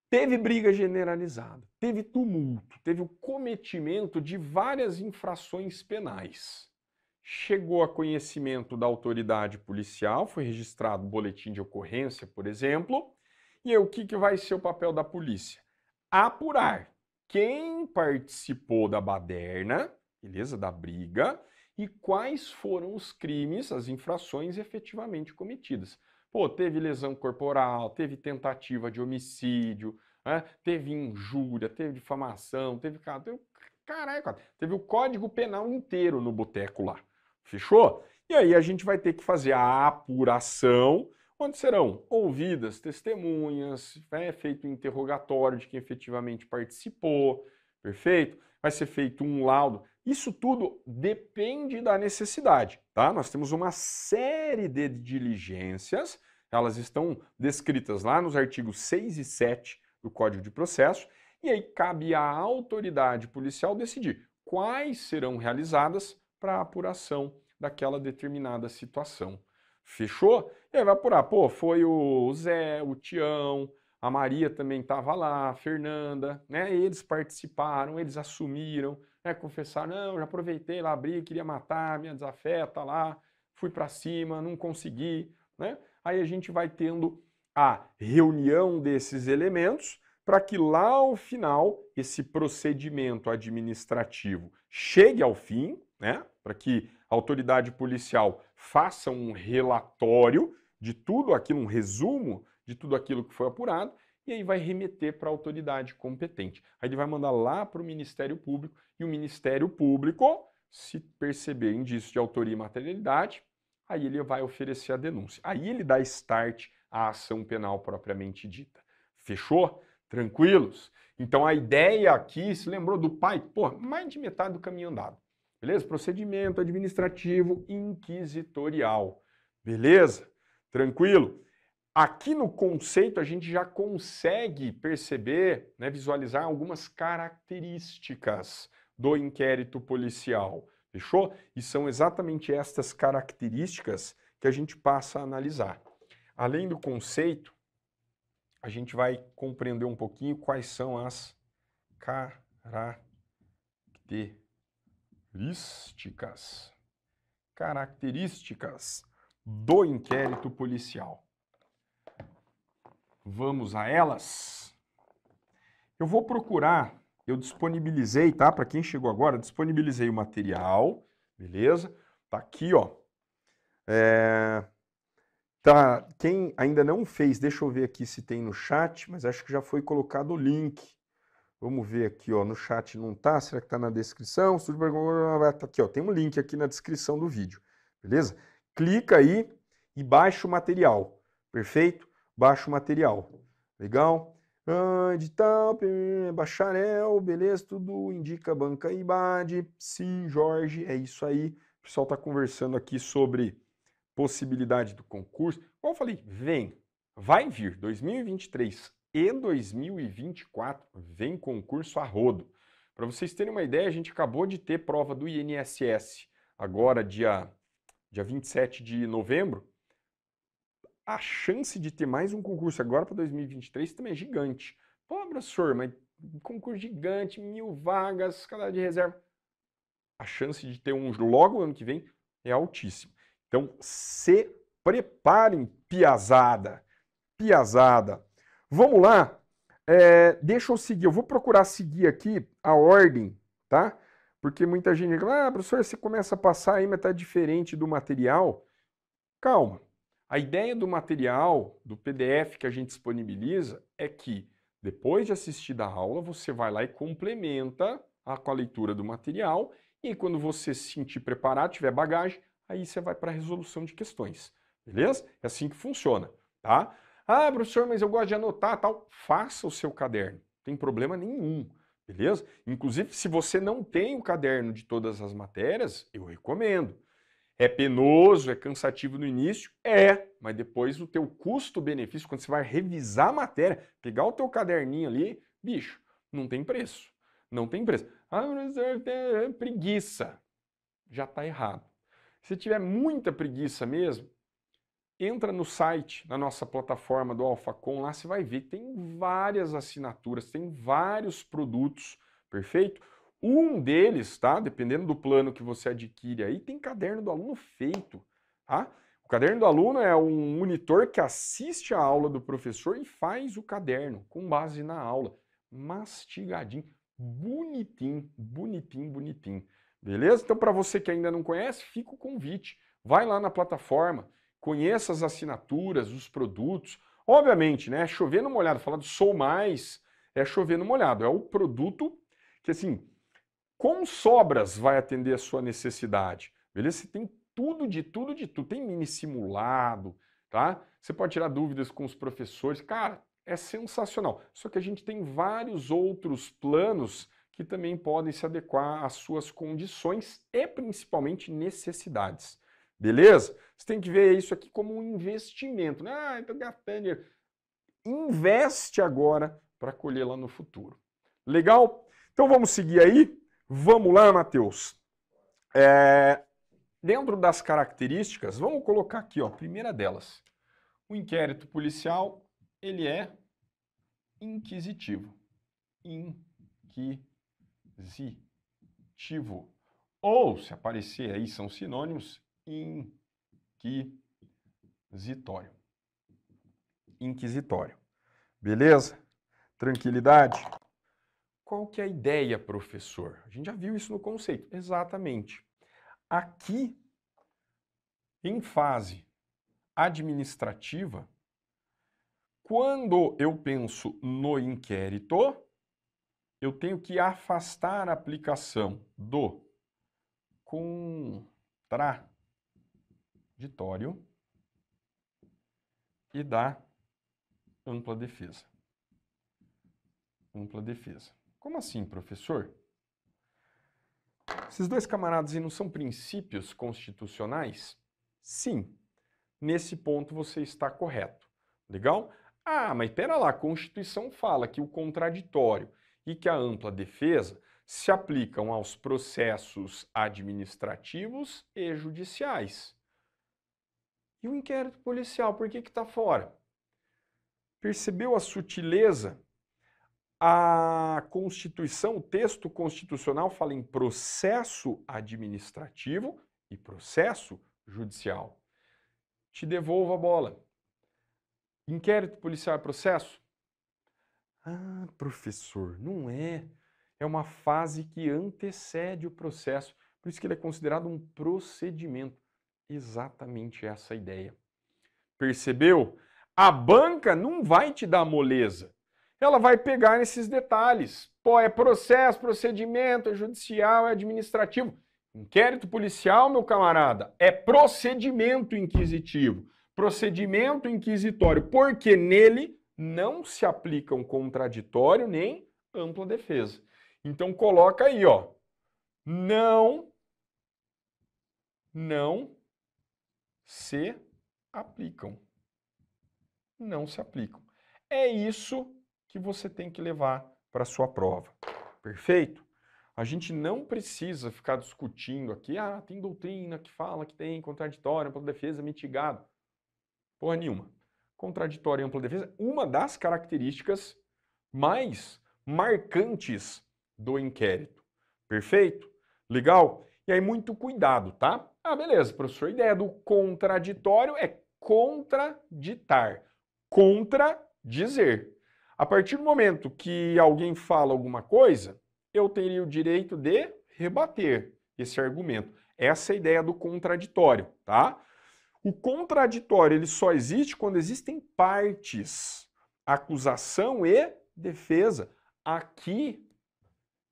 Teve briga generalizada, teve tumulto, teve o cometimento de várias infrações penais chegou a conhecimento da autoridade policial, foi registrado boletim de ocorrência, por exemplo, e aí, o que, que vai ser o papel da polícia? Apurar quem participou da baderna, beleza, da briga, e quais foram os crimes, as infrações efetivamente cometidas. Pô, teve lesão corporal, teve tentativa de homicídio, né? teve injúria, teve difamação, teve... Caraca, teve o Código Penal inteiro no boteco lá. Fechou? E aí a gente vai ter que fazer a apuração, onde serão ouvidas testemunhas, é feito um interrogatório de quem efetivamente participou, perfeito? Vai ser feito um laudo. Isso tudo depende da necessidade, tá? Nós temos uma série de diligências, elas estão descritas lá nos artigos 6 e 7 do Código de Processo, e aí cabe à autoridade policial decidir quais serão realizadas para apuração daquela determinada situação. Fechou? E aí vai apurar, pô, foi o Zé, o Tião, a Maria também estava lá, a Fernanda, né? Eles participaram, eles assumiram, né? confessaram, não, já aproveitei lá, abri, queria matar, minha desafeta lá, fui para cima, não consegui, né? Aí a gente vai tendo a reunião desses elementos para que lá ao final esse procedimento administrativo chegue ao fim, né? Para que a autoridade policial faça um relatório de tudo aquilo, um resumo de tudo aquilo que foi apurado, e aí vai remeter para a autoridade competente. Aí ele vai mandar lá para o Ministério Público, e o Ministério Público, se perceber indício de autoria e materialidade, aí ele vai oferecer a denúncia. Aí ele dá start à ação penal propriamente dita. Fechou? Tranquilos? Então a ideia aqui, se lembrou do pai? Pô, mais de metade do caminho andado. Beleza? Procedimento administrativo inquisitorial. Beleza? Tranquilo? Aqui no conceito a gente já consegue perceber, né, visualizar algumas características do inquérito policial. Fechou? E são exatamente estas características que a gente passa a analisar. Além do conceito, a gente vai compreender um pouquinho quais são as características características, características do inquérito policial. Vamos a elas? Eu vou procurar, eu disponibilizei, tá? Para quem chegou agora, disponibilizei o material, beleza? Tá aqui, ó. É... Tá, quem ainda não fez, deixa eu ver aqui se tem no chat, mas acho que já foi colocado o link. Vamos ver aqui, ó, no chat não tá, será que tá na descrição? Estúdio tá aqui, ó, tem um link aqui na descrição do vídeo, beleza? Clica aí e baixa o material, perfeito? Baixa o material, legal? Ah, edital, bacharel, beleza, tudo indica banca IBAD, sim, Jorge, é isso aí. O pessoal tá conversando aqui sobre possibilidade do concurso. Como eu falei, vem, vai vir, 2023 e 2024 vem concurso a rodo. Para vocês terem uma ideia, a gente acabou de ter prova do INSS, agora dia, dia 27 de novembro. A chance de ter mais um concurso agora para 2023 também é gigante. Pô, professor, mas concurso gigante, mil vagas, cadastro de reserva. A chance de ter um logo ano que vem é altíssima. Então, se preparem, piazada. Piazada. Vamos lá. É, deixa eu seguir. Eu vou procurar seguir aqui a ordem, tá? Porque muita gente fala, ah, professor, você começa a passar aí, mas tá diferente do material. Calma. A ideia do material, do PDF que a gente disponibiliza, é que depois de assistir da aula, você vai lá e complementa a, com a leitura do material. E quando você se sentir preparado, tiver bagagem, aí você vai para a resolução de questões. Beleza? É assim que funciona, tá? Ah, professor, mas eu gosto de anotar tal. Faça o seu caderno, não tem problema nenhum, beleza? Inclusive, se você não tem o caderno de todas as matérias, eu recomendo. É penoso, é cansativo no início? É, mas depois o teu custo-benefício, quando você vai revisar a matéria, pegar o teu caderninho ali, bicho, não tem preço. Não tem preço. Ah, professor, é preguiça. Já está errado. Se tiver muita preguiça mesmo, Entra no site, na nossa plataforma do AlphaCon, lá você vai ver que tem várias assinaturas, tem vários produtos, perfeito? Um deles, tá? Dependendo do plano que você adquire aí, tem caderno do aluno feito, tá? O caderno do aluno é um monitor que assiste a aula do professor e faz o caderno com base na aula, mastigadinho, bonitinho, bonitinho, bonitinho. Beleza? Então, para você que ainda não conhece, fica o convite. Vai lá na plataforma, conheça as assinaturas, os produtos. Obviamente, né? Chover no molhado, falar do sou mais, é chover no molhado. É o produto que, assim, com sobras vai atender a sua necessidade. Beleza? Você tem tudo de tudo de tudo. Tem mini simulado, tá? Você pode tirar dúvidas com os professores. Cara, é sensacional. Só que a gente tem vários outros planos que também podem se adequar às suas condições e principalmente necessidades. Beleza? Você tem que ver isso aqui como um investimento. Né? Ah, então, gastando Investe agora para colher lá no futuro. Legal? Então vamos seguir aí. Vamos lá, Matheus. É... dentro das características, vamos colocar aqui, ó, a primeira delas. O inquérito policial, ele é inquisitivo. Inquisitivo. Ou, se aparecer aí, são sinônimos, inquisitório. Inquisitório. Beleza? Tranquilidade? Qual que é a ideia, professor? A gente já viu isso no conceito. Exatamente. Aqui, em fase administrativa, quando eu penso no inquérito, eu tenho que afastar a aplicação do contrato contraditório e dá ampla defesa. Ampla defesa. Como assim, professor? Esses dois camaradas aí não são princípios constitucionais? Sim. Nesse ponto você está correto. Legal? Ah, mas pera lá, a Constituição fala que o contraditório e que a ampla defesa se aplicam aos processos administrativos e judiciais. E o inquérito policial, por que está fora? Percebeu a sutileza? A Constituição, o texto constitucional fala em processo administrativo e processo judicial. Te devolvo a bola. Inquérito policial é processo? Ah, professor, não é. É uma fase que antecede o processo. Por isso que ele é considerado um procedimento exatamente essa ideia. Percebeu? A banca não vai te dar moleza. Ela vai pegar esses detalhes. Pô, é processo, procedimento, é judicial, é administrativo. Inquérito policial, meu camarada, é procedimento inquisitivo, procedimento inquisitório, porque nele não se aplicam contraditório nem ampla defesa. Então coloca aí, ó. Não não se aplicam. Não se aplicam. É isso que você tem que levar para a sua prova. Perfeito? A gente não precisa ficar discutindo aqui, ah, tem doutrina que fala que tem contraditório, ampla defesa, mitigado. Porra nenhuma. Contraditório e ampla defesa, é uma das características mais marcantes do inquérito. Perfeito? Legal? E aí, muito cuidado, tá? Ah, beleza, professor. A ideia do contraditório é contraditar, contradizer. A partir do momento que alguém fala alguma coisa, eu teria o direito de rebater esse argumento. Essa é a ideia do contraditório, tá? O contraditório ele só existe quando existem partes, acusação e defesa. Aqui,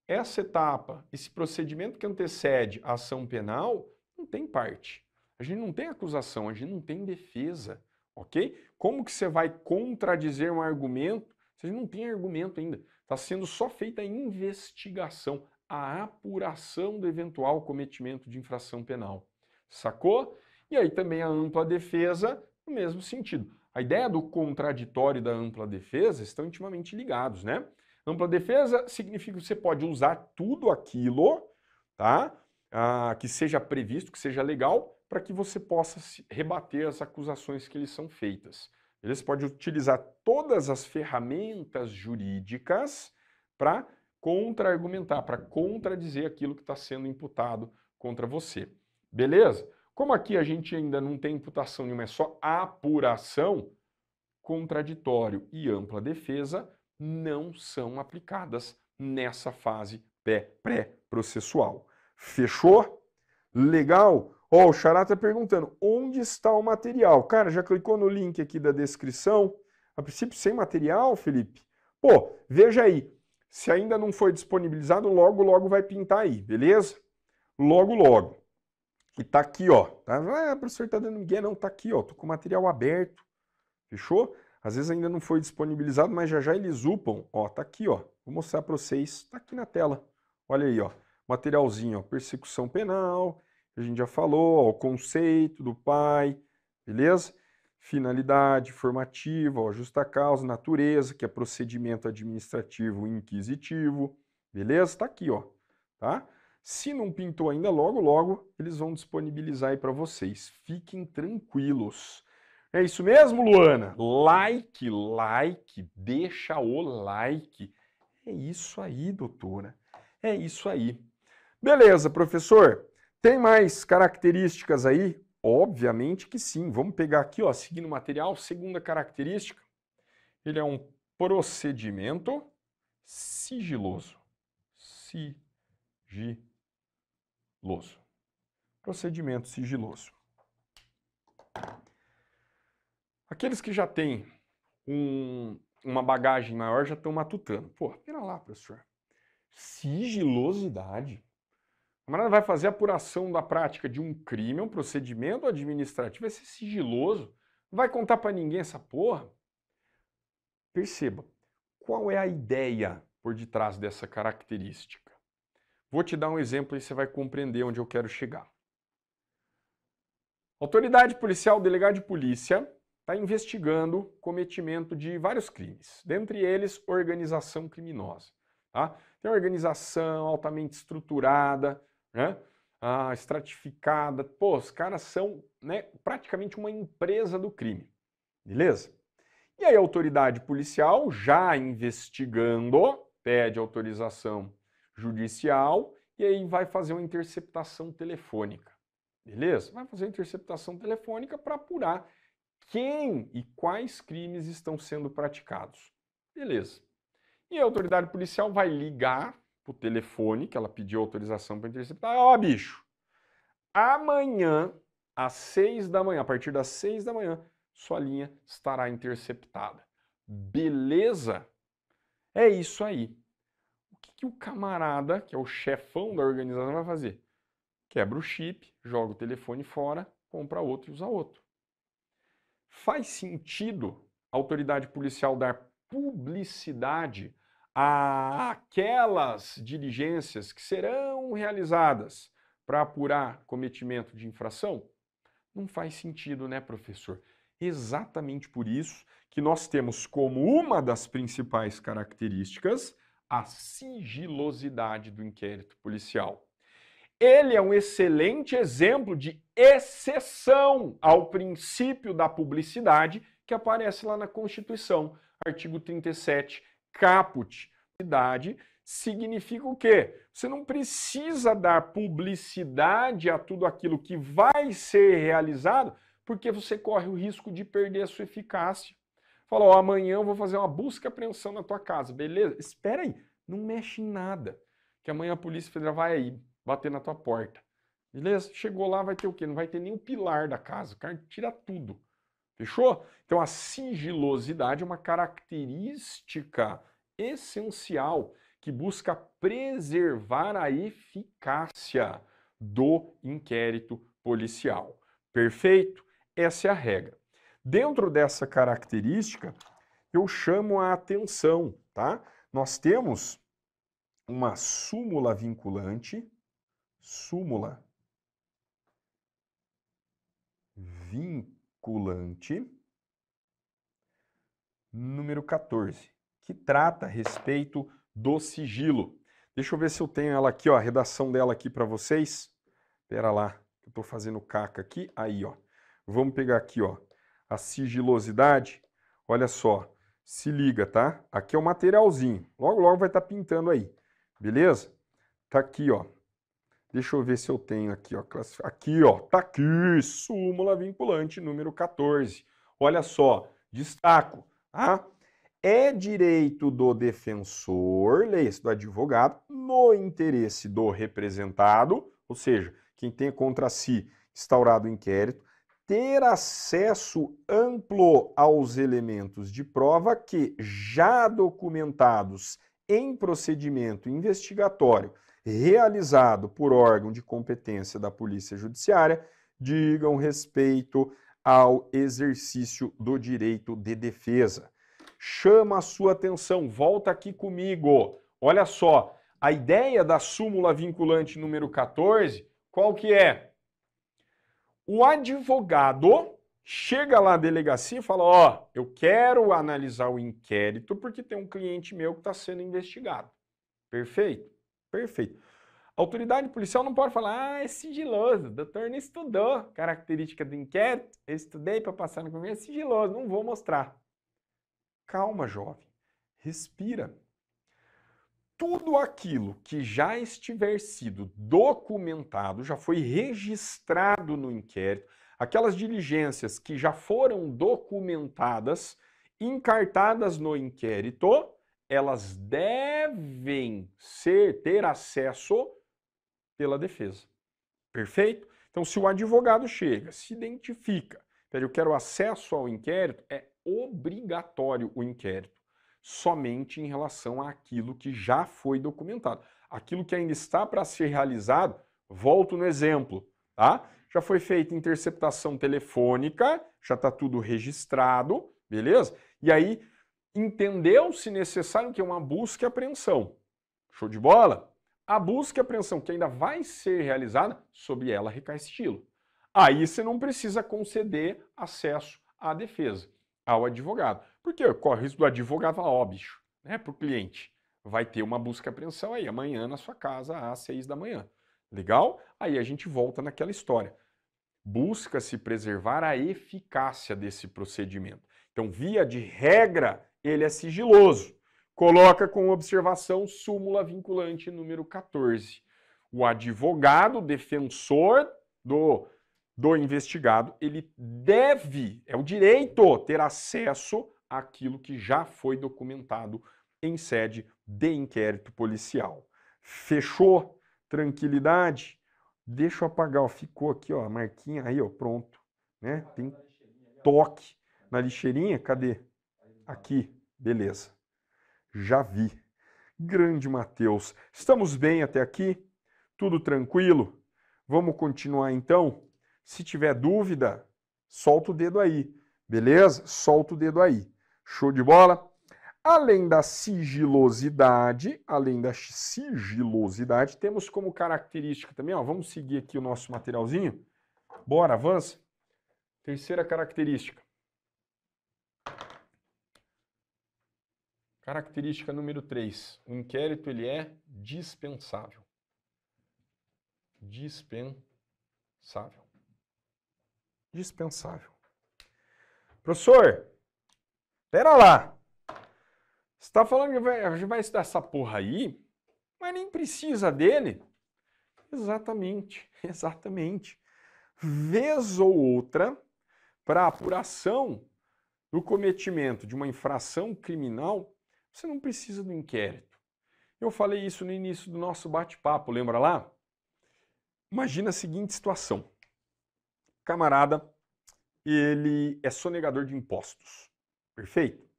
essa etapa, esse procedimento que antecede a ação penal, não tem parte. A gente não tem acusação, a gente não tem defesa, ok? Como que você vai contradizer um argumento se a gente não tem argumento ainda? Está sendo só feita a investigação, a apuração do eventual cometimento de infração penal, sacou? E aí também a ampla defesa, no mesmo sentido. A ideia do contraditório e da ampla defesa estão intimamente ligados, né? Ampla defesa significa que você pode usar tudo aquilo, tá? ah, que seja previsto, que seja legal, para que você possa rebater as acusações que lhe são feitas. Você pode utilizar todas as ferramentas jurídicas para contra-argumentar, para contradizer aquilo que está sendo imputado contra você. Beleza? Como aqui a gente ainda não tem imputação nenhuma, é só apuração, contraditório e ampla defesa não são aplicadas nessa fase pré-processual. Fechou? Legal? Ó, oh, o Xará tá perguntando, onde está o material? Cara, já clicou no link aqui da descrição? A princípio, sem material, Felipe? Pô, veja aí. Se ainda não foi disponibilizado, logo, logo vai pintar aí, beleza? Logo, logo. E tá aqui, ó. Tá? Ah, professor, tá dando ninguém? Não, tá aqui, ó. Tô com o material aberto. Fechou? Às vezes ainda não foi disponibilizado, mas já já eles upam. Ó, tá aqui, ó. Vou mostrar para vocês. Tá aqui na tela. Olha aí, ó materialzinho, ó, persecução penal, a gente já falou, ó, o conceito do pai, beleza? Finalidade formativa, ó, justa causa, natureza, que é procedimento administrativo inquisitivo, beleza? Tá aqui, ó, tá? Se não pintou ainda, logo, logo eles vão disponibilizar aí para vocês. Fiquem tranquilos. É isso mesmo, Luana? Like, like, deixa o like. É isso aí, doutora. É isso aí. Beleza, professor. Tem mais características aí? Obviamente que sim. Vamos pegar aqui, ó, seguindo o material, segunda característica. Ele é um procedimento sigiloso. Sigiloso. Procedimento sigiloso. Aqueles que já têm um, uma bagagem maior já estão matutando. Pô, pera lá, professor. Sigilosidade? A camarada vai fazer a apuração da prática de um crime, é um procedimento administrativo, vai é ser sigiloso, não vai contar para ninguém essa porra. Perceba, qual é a ideia por detrás dessa característica? Vou te dar um exemplo e você vai compreender onde eu quero chegar. Autoridade policial, delegado de polícia, está investigando cometimento de vários crimes, dentre eles organização criminosa. Tá? Tem uma organização altamente estruturada, né? A ah, estratificada. Pô, os caras são né, praticamente uma empresa do crime. Beleza? E aí a autoridade policial, já investigando, pede autorização judicial e aí vai fazer uma interceptação telefônica. Beleza? Vai fazer interceptação telefônica para apurar quem e quais crimes estão sendo praticados. Beleza. E a autoridade policial vai ligar por telefone, que ela pediu autorização para interceptar. Ó, oh, bicho, amanhã, às seis da manhã, a partir das seis da manhã, sua linha estará interceptada. Beleza? É isso aí. O que, que o camarada, que é o chefão da organização, vai fazer? Quebra o chip, joga o telefone fora, compra outro e usa outro. Faz sentido a autoridade policial dar publicidade aquelas diligências que serão realizadas para apurar cometimento de infração? Não faz sentido, né, professor? Exatamente por isso que nós temos como uma das principais características a sigilosidade do inquérito policial. Ele é um excelente exemplo de exceção ao princípio da publicidade que aparece lá na Constituição, artigo 37, caput. Publicidade significa o quê? Você não precisa dar publicidade a tudo aquilo que vai ser realizado, porque você corre o risco de perder a sua eficácia. Falou, oh, amanhã eu vou fazer uma busca e apreensão na tua casa, beleza? Espera aí, não mexe em nada, que amanhã a Polícia Federal vai aí bater na tua porta. Beleza? Chegou lá, vai ter o quê? Não vai ter nem o pilar da casa, o cara tira tudo. Fechou? Então a sigilosidade é uma característica essencial que busca preservar a eficácia do inquérito policial. Perfeito? Essa é a regra. Dentro dessa característica, eu chamo a atenção, tá? Nós temos uma súmula vinculante, súmula vinculante vinculante, número 14, que trata a respeito do sigilo. Deixa eu ver se eu tenho ela aqui, ó, a redação dela aqui para vocês. Pera lá, eu estou fazendo caca aqui. Aí, ó. Vamos pegar aqui, ó, a sigilosidade. Olha só, se liga, tá? Aqui é o materialzinho. Logo, logo vai estar tá pintando aí, beleza? Tá aqui, ó. Deixa eu ver se eu tenho aqui, ó, aqui, ó, tá aqui, súmula vinculante número 14. Olha só, destaco, tá? É direito do defensor, leia-se do advogado, no interesse do representado, ou seja, quem tem contra si instaurado o inquérito, ter acesso amplo aos elementos de prova que, já documentados em procedimento investigatório realizado por órgão de competência da Polícia Judiciária digam respeito ao exercício do direito de defesa. Chama a sua atenção, volta aqui comigo. Olha só, a ideia da súmula vinculante número 14, qual que é? O advogado chega lá à delegacia e fala: Ó, oh, eu quero analisar o inquérito porque tem um cliente meu que está sendo investigado. Perfeito? Perfeito. A autoridade policial não pode falar, ah, é sigiloso, o doutor não estudou. Característica do inquérito, eu estudei para passar no convênio, é sigiloso, não vou mostrar. Calma, jovem, respira. Tudo aquilo que já estiver sido documentado, já foi registrado no inquérito, aquelas diligências que já foram documentadas, encartadas no inquérito, elas devem ser ter acesso pela defesa. Perfeito? Então, se o advogado chega, se identifica, eu quero acesso ao inquérito, é obrigatório o inquérito, somente em relação àquilo que já foi documentado. Aquilo que ainda está para ser realizado, volto no exemplo, tá? Já foi feita interceptação telefônica, já está tudo registrado, beleza? E aí entendeu, se necessário, que é uma busca e apreensão. Show de bola? A busca e apreensão que ainda vai ser realizada, sobre ela recai estilo. Aí você não precisa conceder acesso à defesa, ao advogado. Porque corre o risco do advogado falar, ó, oh, bicho, né, para o cliente. Vai ter uma busca e apreensão aí, amanhã na sua casa, às seis da manhã. Legal? Aí a gente volta naquela história. Busca-se preservar a eficácia desse procedimento. Então, via de regra, ele é sigiloso. Coloca com observação súmula vinculante número 14. O advogado, defensor do, do investigado, ele deve, é o direito, ter acesso àquilo que já foi documentado em sede de inquérito policial. Fechou? Tranquilidade? Deixa eu apagar, ó, ficou aqui, ó, a marquinha aí, ó, pronto, né? Tem toque na lixeirinha, cadê? aqui. Beleza. Já vi. Grande Mateus. Estamos bem até aqui? Tudo tranquilo? Vamos continuar então? Se tiver dúvida, solta o dedo aí. Beleza? Solta o dedo aí. Show de bola? Além da sigilosidade, além da sigilosidade, temos como característica também, ó, vamos seguir aqui o nosso materialzinho. Bora, avança. Terceira característica. Característica número 3. O inquérito ele é dispensável. Dispensável. Dispensável. Professor, pera lá. Você está falando que vai, a gente vai estudar essa porra aí, mas nem precisa dele. Exatamente, exatamente. Vez ou outra, para apuração do cometimento de uma infração criminal, você não precisa do inquérito. Eu falei isso no início do nosso bate-papo, lembra lá? Imagina a seguinte situação. Camarada, ele é sonegador de impostos. Perfeito?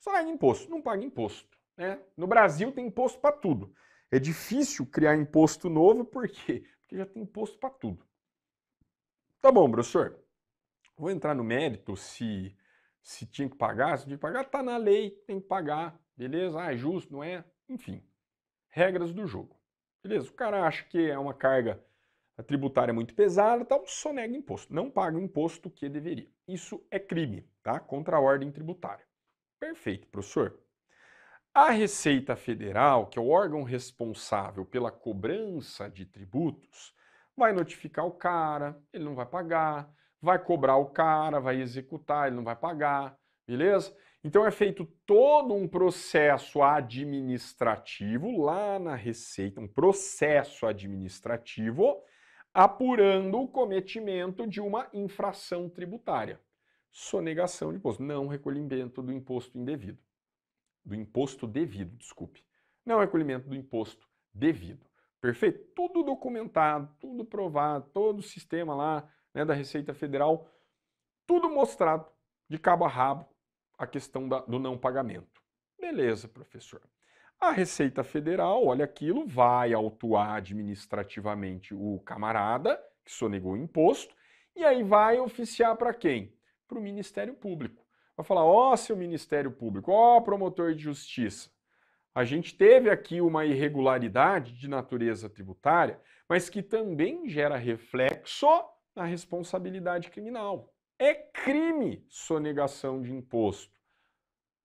Sonega imposto, não paga imposto. Né? No Brasil tem imposto para tudo. É difícil criar imposto novo, por quê? Porque já tem imposto para tudo. Tá bom, professor. Vou entrar no mérito se se tinha que pagar, se tinha que pagar, tá na lei, tem que pagar. Beleza? Ah, é justo, não é? Enfim, regras do jogo. Beleza? O cara acha que é uma carga tributária muito pesada, tal, só nega imposto, não paga o imposto que deveria. Isso é crime, tá? Contra a ordem tributária. Perfeito, professor. A Receita Federal, que é o órgão responsável pela cobrança de tributos, vai notificar o cara, ele não vai pagar, vai cobrar o cara, vai executar, ele não vai pagar, beleza? Então é feito todo um processo administrativo lá na Receita, um processo administrativo apurando o cometimento de uma infração tributária, sonegação de imposto, não recolhimento do imposto indevido, do imposto devido, desculpe, não recolhimento do imposto devido. Perfeito? Tudo documentado, tudo provado, todo o sistema lá né, da Receita Federal, tudo mostrado de cabo a rabo a questão da, do não pagamento. Beleza, professor. A Receita Federal olha aquilo, vai autuar administrativamente o camarada que sonegou o imposto e aí vai oficiar para quem? Para o Ministério Público. Vai falar: ó, oh, seu Ministério Público, ó, oh, promotor de justiça, a gente teve aqui uma irregularidade de natureza tributária, mas que também gera reflexo na responsabilidade criminal. É crime sonegação de imposto.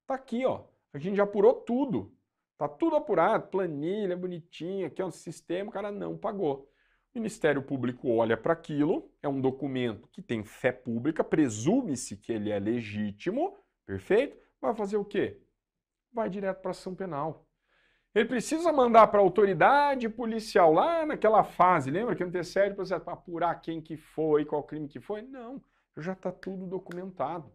Tá aqui, ó. A gente já apurou tudo. Tá tudo apurado, planilha bonitinha, aqui é um sistema, o cara não pagou. O Ministério Público olha para aquilo, é um documento que tem fé pública, presume-se que ele é legítimo, perfeito? Vai fazer o quê? Vai direto para ação penal. Ele precisa mandar para a autoridade policial lá naquela fase, lembra que antecede o processo para apurar quem que foi, qual crime que foi? Não já está tudo documentado.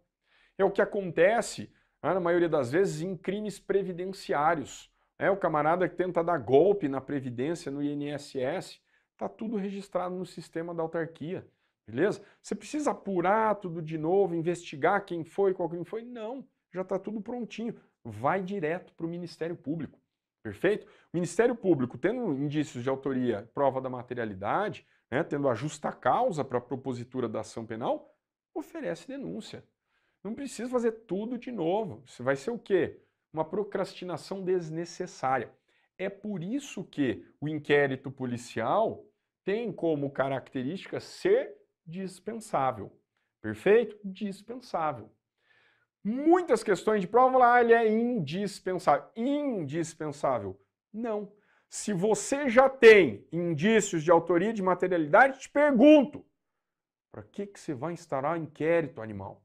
É o que acontece, né, na maioria das vezes, em crimes previdenciários. É o camarada que tenta dar golpe na Previdência, no INSS, está tudo registrado no sistema da autarquia. Beleza? Você precisa apurar tudo de novo, investigar quem foi, qual quem foi? Não, já está tudo prontinho. Vai direto para o Ministério Público. Perfeito? O Ministério Público, tendo indícios de autoria, prova da materialidade, né, tendo a justa causa para a propositura da ação penal, oferece denúncia. Não precisa fazer tudo de novo. Isso vai ser o quê? Uma procrastinação desnecessária. É por isso que o inquérito policial tem como característica ser dispensável. Perfeito? Dispensável. Muitas questões de prova, lá, ah, ele é indispensável. Indispensável. Não. Se você já tem indícios de autoria de materialidade, te pergunto, para que, que você vai instaurar inquérito animal?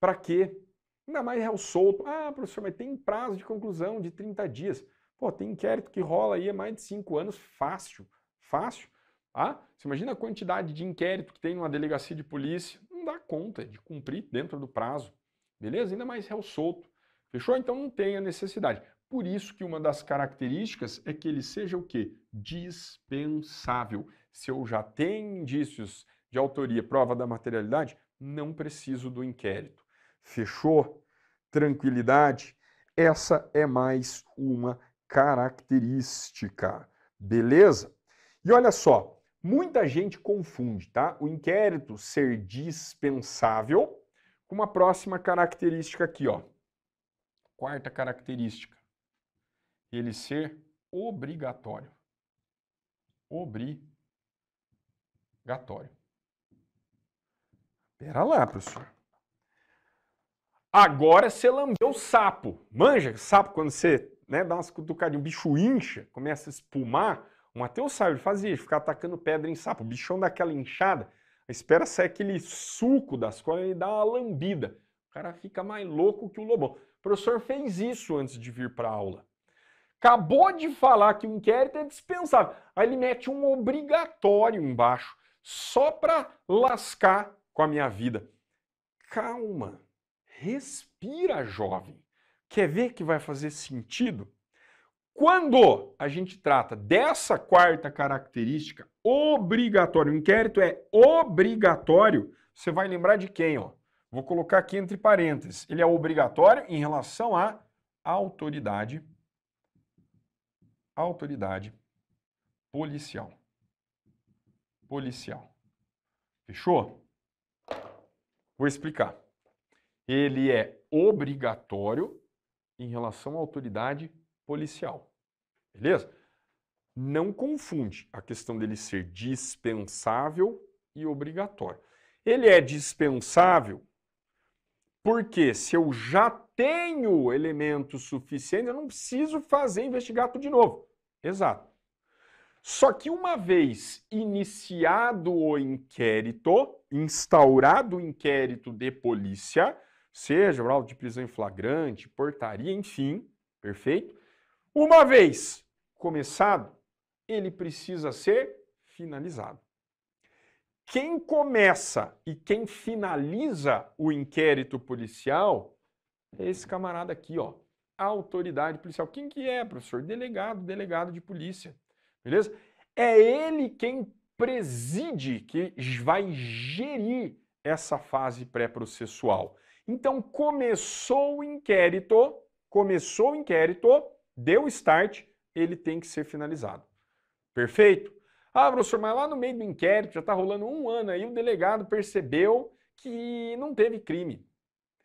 Para quê? Ainda mais réu solto. Ah, professor, mas tem prazo de conclusão de 30 dias. Pô, tem inquérito que rola aí há mais de 5 anos, fácil, fácil. Tá? Você imagina a quantidade de inquérito que tem numa delegacia de polícia. Não dá conta de cumprir dentro do prazo. Beleza? Ainda mais réu solto. Fechou? Então não tem a necessidade. Por isso que uma das características é que ele seja o quê? Dispensável. Se eu já tenho indícios de autoria, prova da materialidade, não preciso do inquérito. Fechou? Tranquilidade? Essa é mais uma característica. Beleza? E olha só, muita gente confunde, tá? O inquérito ser dispensável com uma próxima característica aqui, ó. Quarta característica. Ele ser obrigatório. Obrigatório. Pera lá, professor. Agora você lambeu o sapo. Manja, sapo quando você né, dá umas cutucadinhas, o bicho incha, começa a espumar. O Matheus sabe, fazia, ficar atacando pedra em sapo. O bichão dá aquela inchada, espera sair aquele suco das coisas e dá uma lambida. O cara fica mais louco que o lobão. O professor fez isso antes de vir para aula. Acabou de falar que o inquérito é dispensável. Aí ele mete um obrigatório embaixo, só para lascar com a minha vida. Calma, respira, jovem. Quer ver que vai fazer sentido? Quando a gente trata dessa quarta característica obrigatório o inquérito é obrigatório, você vai lembrar de quem? Ó? Vou colocar aqui entre parênteses. Ele é obrigatório em relação à autoridade, autoridade policial. Policial. Fechou? Vou explicar. Ele é obrigatório em relação à autoridade policial. Beleza? Não confunde a questão dele ser dispensável e obrigatório. Ele é dispensável porque se eu já tenho elementos suficientes, eu não preciso fazer investigar tudo de novo. Exato. Só que uma vez iniciado o inquérito, instaurado o inquérito de polícia, seja o de prisão em flagrante, portaria, enfim, perfeito? Uma vez começado, ele precisa ser finalizado. Quem começa e quem finaliza o inquérito policial é esse camarada aqui, ó, a autoridade policial. Quem que é, professor? Delegado, delegado de polícia. Beleza? É ele quem preside, que vai gerir essa fase pré-processual. Então, começou o inquérito, começou o inquérito, deu start, ele tem que ser finalizado. Perfeito? Ah, professor, mas lá no meio do inquérito, já está rolando um ano aí, o delegado percebeu que não teve crime.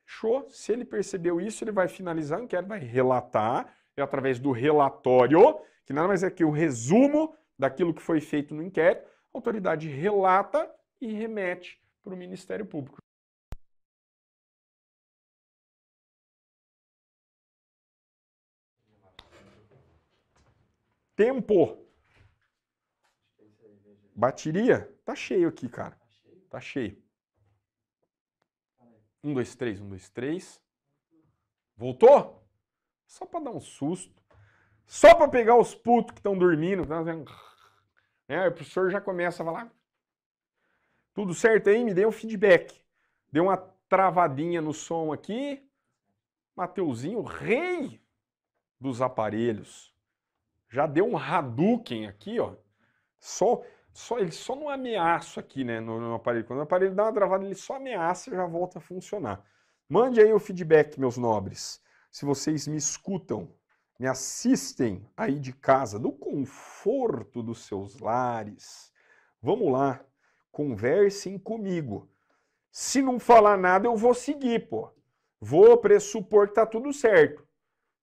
Show, se ele percebeu isso, ele vai finalizar o inquérito, vai relatar, é através do relatório, que nada mais é que o resumo daquilo que foi feito no inquérito, autoridade relata e remete para o Ministério Público. Tempo. Bateria? Tá cheio aqui, cara. Tá cheio. Tá um, dois, três, um, dois, três. Voltou? Só para dar um susto. Só para pegar os putos que estão dormindo. Tá né? O professor já começa a falar, tudo certo aí? Me dê um feedback. Deu uma travadinha no som aqui. Mateuzinho, rei dos aparelhos. Já deu um Hadouken aqui, ó. Só, só ele só não ameaça aqui, né, no, no aparelho. Quando o aparelho dá uma travada, ele só ameaça e já volta a funcionar. Mande aí o feedback, meus nobres, se vocês me escutam me assistem aí de casa, do conforto dos seus lares. Vamos lá, conversem comigo. Se não falar nada, eu vou seguir, pô. Vou pressupor que tá tudo certo.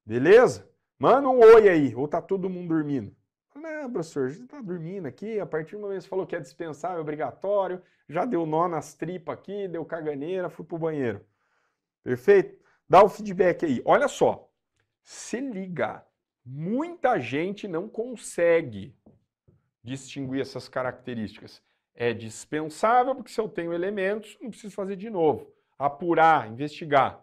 Beleza? Manda um oi aí, ou tá todo mundo dormindo. Não, professor, a gente tá dormindo aqui, a partir do momento que você falou que é dispensável, obrigatório, já deu nó nas tripas aqui, deu caganeira, fui pro banheiro. Perfeito? Dá o feedback aí. Olha só, se liga, muita gente não consegue distinguir essas características. É dispensável, porque se eu tenho elementos, não preciso fazer de novo. Apurar, investigar.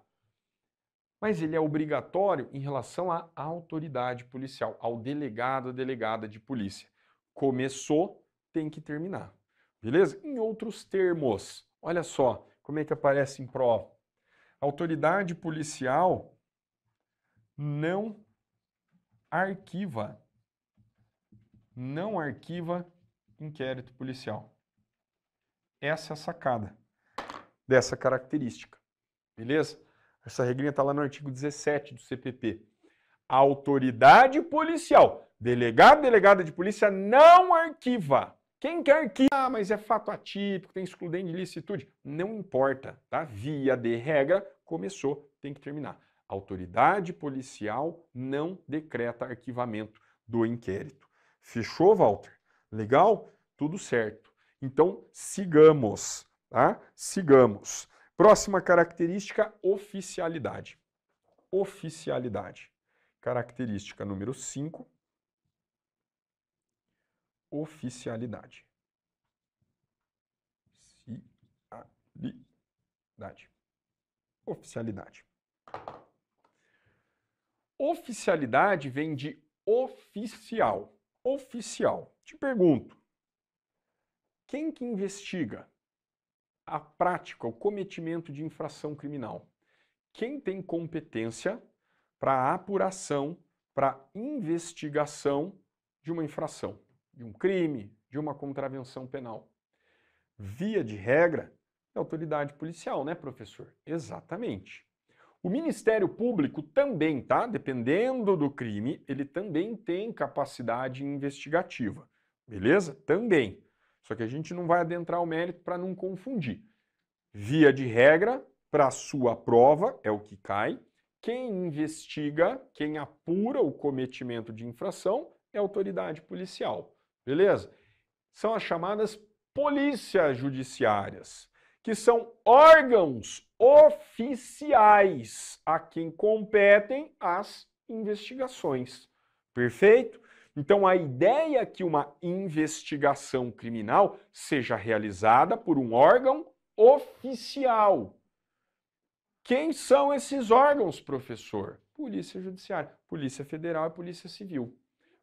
Mas ele é obrigatório em relação à autoridade policial, ao delegado, ou delegada de polícia. Começou, tem que terminar. Beleza? Em outros termos, olha só como é que aparece em prova. Autoridade policial não arquiva, não arquiva inquérito policial. Essa é a sacada dessa característica, beleza? Essa regrinha está lá no artigo 17 do CPP. A autoridade policial, delegado, delegada de polícia, não arquiva. Quem quer arquivar? Ah, mas é fato atípico, tem excludente de licitude. Não importa, tá? Via de regra, começou, tem que terminar autoridade policial não decreta arquivamento do inquérito. Fechou, Walter? Legal? Tudo certo. Então, sigamos, tá? Sigamos. Próxima característica, oficialidade. Oficialidade. Característica número 5, oficialidade. Oficialidade. Oficialidade. Oficialidade vem de oficial. Oficial. Te pergunto, quem que investiga a prática, o cometimento de infração criminal? Quem tem competência para apuração, para investigação de uma infração, de um crime, de uma contravenção penal? Via de regra, é autoridade policial, né, professor? Exatamente. O Ministério Público também, tá? Dependendo do crime, ele também tem capacidade investigativa, beleza? Também. Só que a gente não vai adentrar o mérito para não confundir. Via de regra, para sua prova é o que cai. Quem investiga, quem apura o cometimento de infração é a autoridade policial, beleza? São as chamadas polícias judiciárias que são órgãos oficiais a quem competem as investigações. Perfeito? Então, a ideia é que uma investigação criminal seja realizada por um órgão oficial. Quem são esses órgãos, professor? Polícia Judiciária, Polícia Federal e Polícia Civil.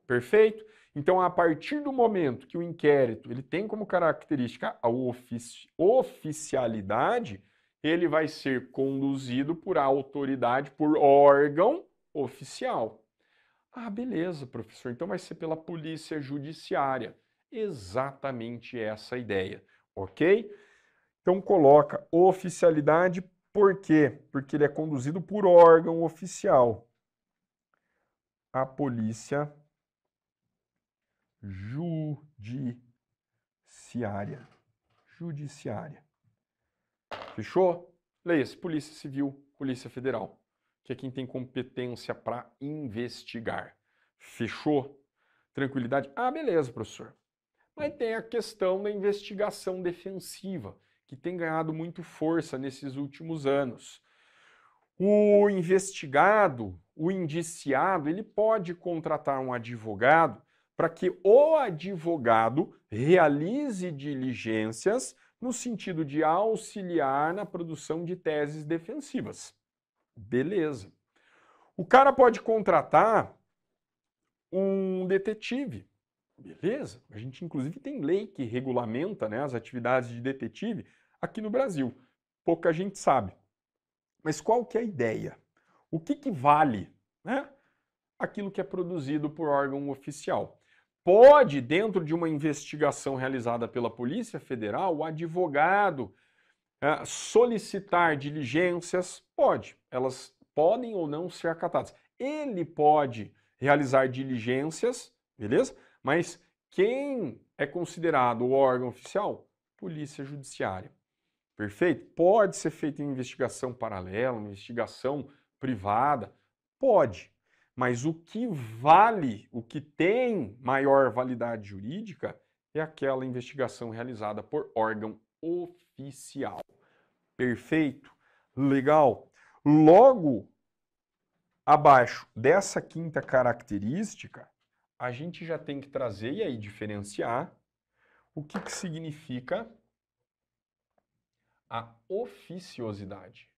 Perfeito? Então, a partir do momento que o inquérito ele tem como característica a ofici oficialidade, ele vai ser conduzido por autoridade, por órgão oficial. Ah, beleza, professor. Então vai ser pela polícia judiciária. Exatamente essa ideia, ok? Então coloca oficialidade, por quê? Porque ele é conduzido por órgão oficial. A polícia judiciária. Judiciária. Fechou? Leia-se: Polícia Civil, Polícia Federal, que é quem tem competência para investigar. Fechou? Tranquilidade? Ah, beleza, professor. Mas tem a questão da investigação defensiva, que tem ganhado muito força nesses últimos anos. O investigado, o indiciado, ele pode contratar um advogado para que o advogado realize diligências no sentido de auxiliar na produção de teses defensivas. Beleza. O cara pode contratar um detetive. Beleza. A gente, inclusive, tem lei que regulamenta né, as atividades de detetive aqui no Brasil. Pouca gente sabe. Mas qual que é a ideia? O que, que vale né? aquilo que é produzido por órgão oficial? pode, dentro de uma investigação realizada pela Polícia Federal, o advogado eh, solicitar diligências? Pode, elas podem ou não ser acatadas. Ele pode realizar diligências, beleza? Mas quem é considerado o órgão oficial? Polícia Judiciária. Perfeito? Pode ser feita investigação paralela, investigação privada? Pode. Mas o que vale, o que tem maior validade jurídica é aquela investigação realizada por órgão oficial. Perfeito? Legal. Logo abaixo dessa quinta característica, a gente já tem que trazer e aí diferenciar o que, que significa a oficiosidade.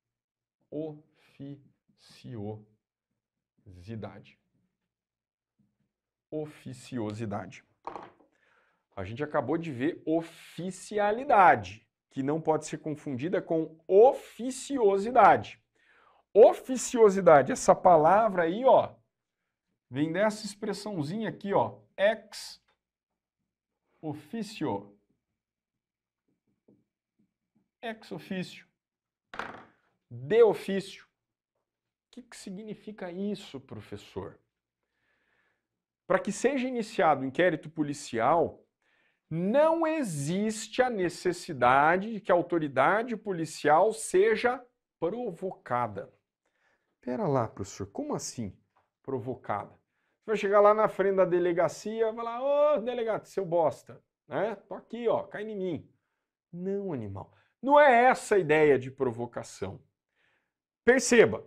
Oficiosidade oficiosidade. Oficiosidade. A gente acabou de ver oficialidade, que não pode ser confundida com oficiosidade. Oficiosidade, essa palavra aí, ó, vem dessa expressãozinha aqui, ó, ex officio. Ex ofício. De ofício que, que significa isso, professor? Para que seja iniciado o inquérito policial, não existe a necessidade de que a autoridade policial seja provocada. Pera lá, professor, como assim provocada? Você vai chegar lá na frente da delegacia, vai lá, ô oh, delegado, seu bosta, né? Tô aqui, ó, cai em mim. Não, animal. Não é essa a ideia de provocação. Perceba,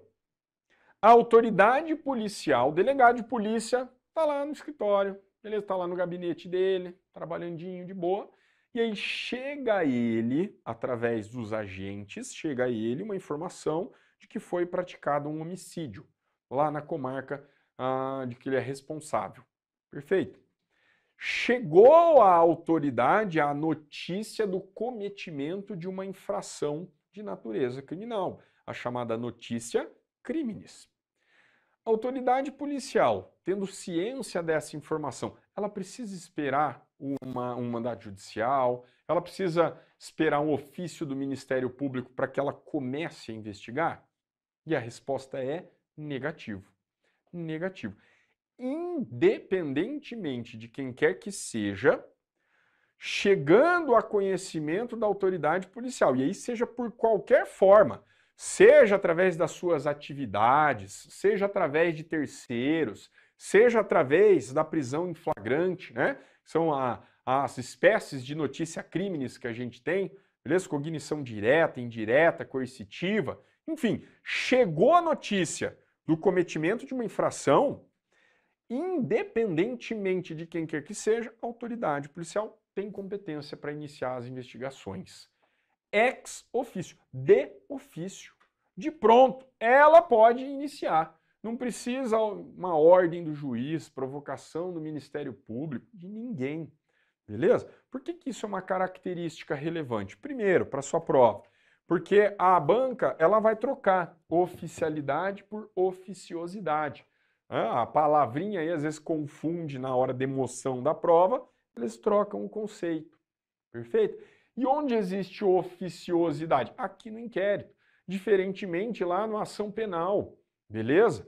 a autoridade policial, o delegado de polícia, está lá no escritório, beleza, está lá no gabinete dele, trabalhandinho de boa, e aí chega a ele, através dos agentes, chega ele uma informação de que foi praticado um homicídio lá na comarca ah, de que ele é responsável. Perfeito. Chegou à autoridade a notícia do cometimento de uma infração de natureza criminal, a chamada notícia criminis. A autoridade policial, tendo ciência dessa informação, ela precisa esperar uma, um mandato judicial, ela precisa esperar um ofício do Ministério Público para que ela comece a investigar? E a resposta é negativo. Negativo. Independentemente de quem quer que seja, chegando a conhecimento da autoridade policial, e aí seja por qualquer forma, seja através das suas atividades, seja através de terceiros, seja através da prisão em flagrante, né? São a, as espécies de notícia crimes que a gente tem, beleza? Cognição direta, indireta, coercitiva, enfim, chegou a notícia do cometimento de uma infração, independentemente de quem quer que seja, a autoridade policial tem competência para iniciar as investigações ex ofício, de ofício. De pronto, ela pode iniciar. Não precisa uma ordem do juiz, provocação do Ministério Público, de ninguém. Beleza? Por que, que isso é uma característica relevante? Primeiro, para sua prova, porque a banca ela vai trocar oficialidade por oficiosidade. Ah, a palavrinha aí às vezes confunde na hora da emoção da prova, eles trocam o conceito. Perfeito? E onde existe oficiosidade? Aqui no inquérito, diferentemente lá no ação penal, beleza?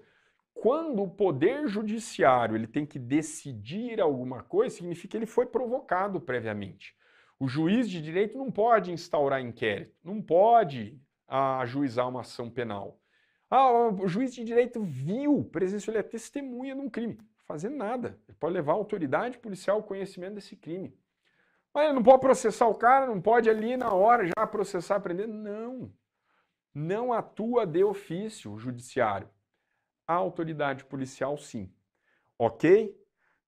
Quando o poder judiciário ele tem que decidir alguma coisa, significa que ele foi provocado previamente. O juiz de direito não pode instaurar inquérito, não pode ah, ajuizar uma ação penal. Ah, o juiz de direito viu, presenciou, ele é testemunha de um crime. Fazer nada. Ele pode levar a autoridade policial ao conhecimento desse crime. Olha, não pode processar o cara, não pode ali na hora já processar, prender. Não. Não atua de ofício o judiciário. A autoridade policial, sim. Ok?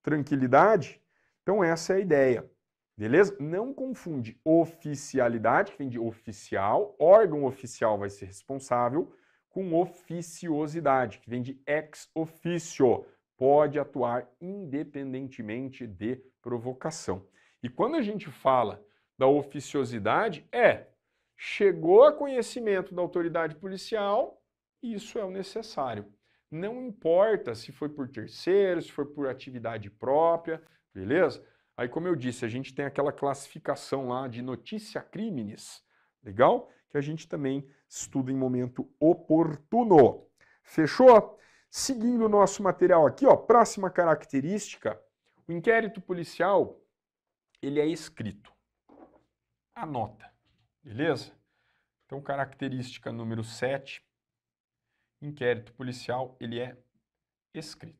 Tranquilidade? Então, essa é a ideia. Beleza? Não confunde oficialidade, que vem de oficial, órgão oficial vai ser responsável, com oficiosidade, que vem de ex officio, pode atuar independentemente de provocação. E quando a gente fala da oficiosidade, é chegou a conhecimento da autoridade policial, isso é o necessário. Não importa se foi por terceiro, se foi por atividade própria, beleza? Aí, como eu disse, a gente tem aquela classificação lá de notícia crimes, legal? Que a gente também estuda em momento oportuno. Fechou? Seguindo o nosso material aqui, ó, próxima característica, o inquérito policial ele é escrito. Anota, beleza? Então, característica número 7, inquérito policial, ele é escrito.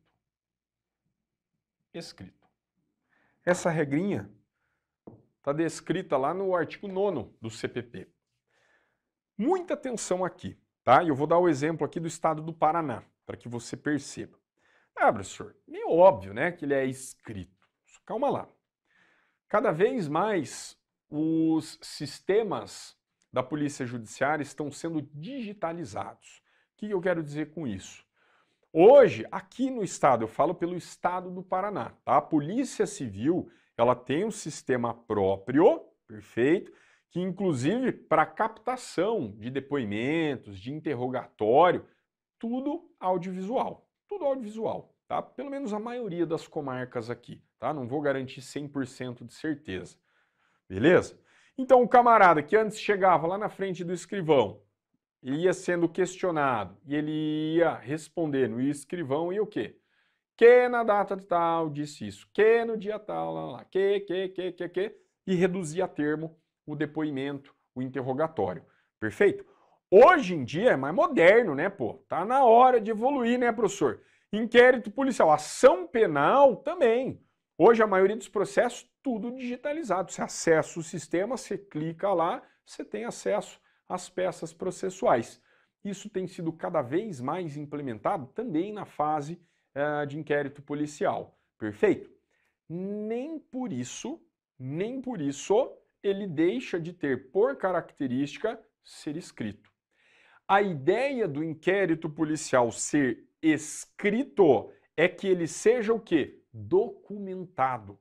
Escrito. Essa regrinha está descrita lá no artigo 9 do CPP. Muita atenção aqui, tá? Eu vou dar o exemplo aqui do estado do Paraná, para que você perceba. Ah, professor, meio óbvio, né, que ele é escrito. Calma lá. Cada vez mais os sistemas da polícia judiciária estão sendo digitalizados. O que eu quero dizer com isso? Hoje, aqui no estado, eu falo pelo estado do Paraná, tá? A Polícia Civil, ela tem um sistema próprio, perfeito, que inclusive para captação de depoimentos, de interrogatório, tudo audiovisual, tudo audiovisual, tá? Pelo menos a maioria das comarcas aqui tá? Não vou garantir 100% de certeza. Uhum. Beleza? Então, o camarada que antes chegava lá na frente do escrivão, ele ia sendo questionado e ele ia respondendo, o escrivão e o quê? Que na data tal disse isso, que no dia tal, lá, lá, que, que, que, que, que, e reduzia a termo o depoimento, o interrogatório. Perfeito? Hoje em dia é mais moderno, né, pô? Tá na hora de evoluir, né, professor? Inquérito policial, ação penal também. Hoje, a maioria dos processos, tudo digitalizado. Você acessa o sistema, você clica lá, você tem acesso às peças processuais. Isso tem sido cada vez mais implementado também na fase uh, de inquérito policial. Perfeito? Nem por isso, nem por isso, ele deixa de ter por característica ser escrito. A ideia do inquérito policial ser escrito é que ele seja o quê? documentado,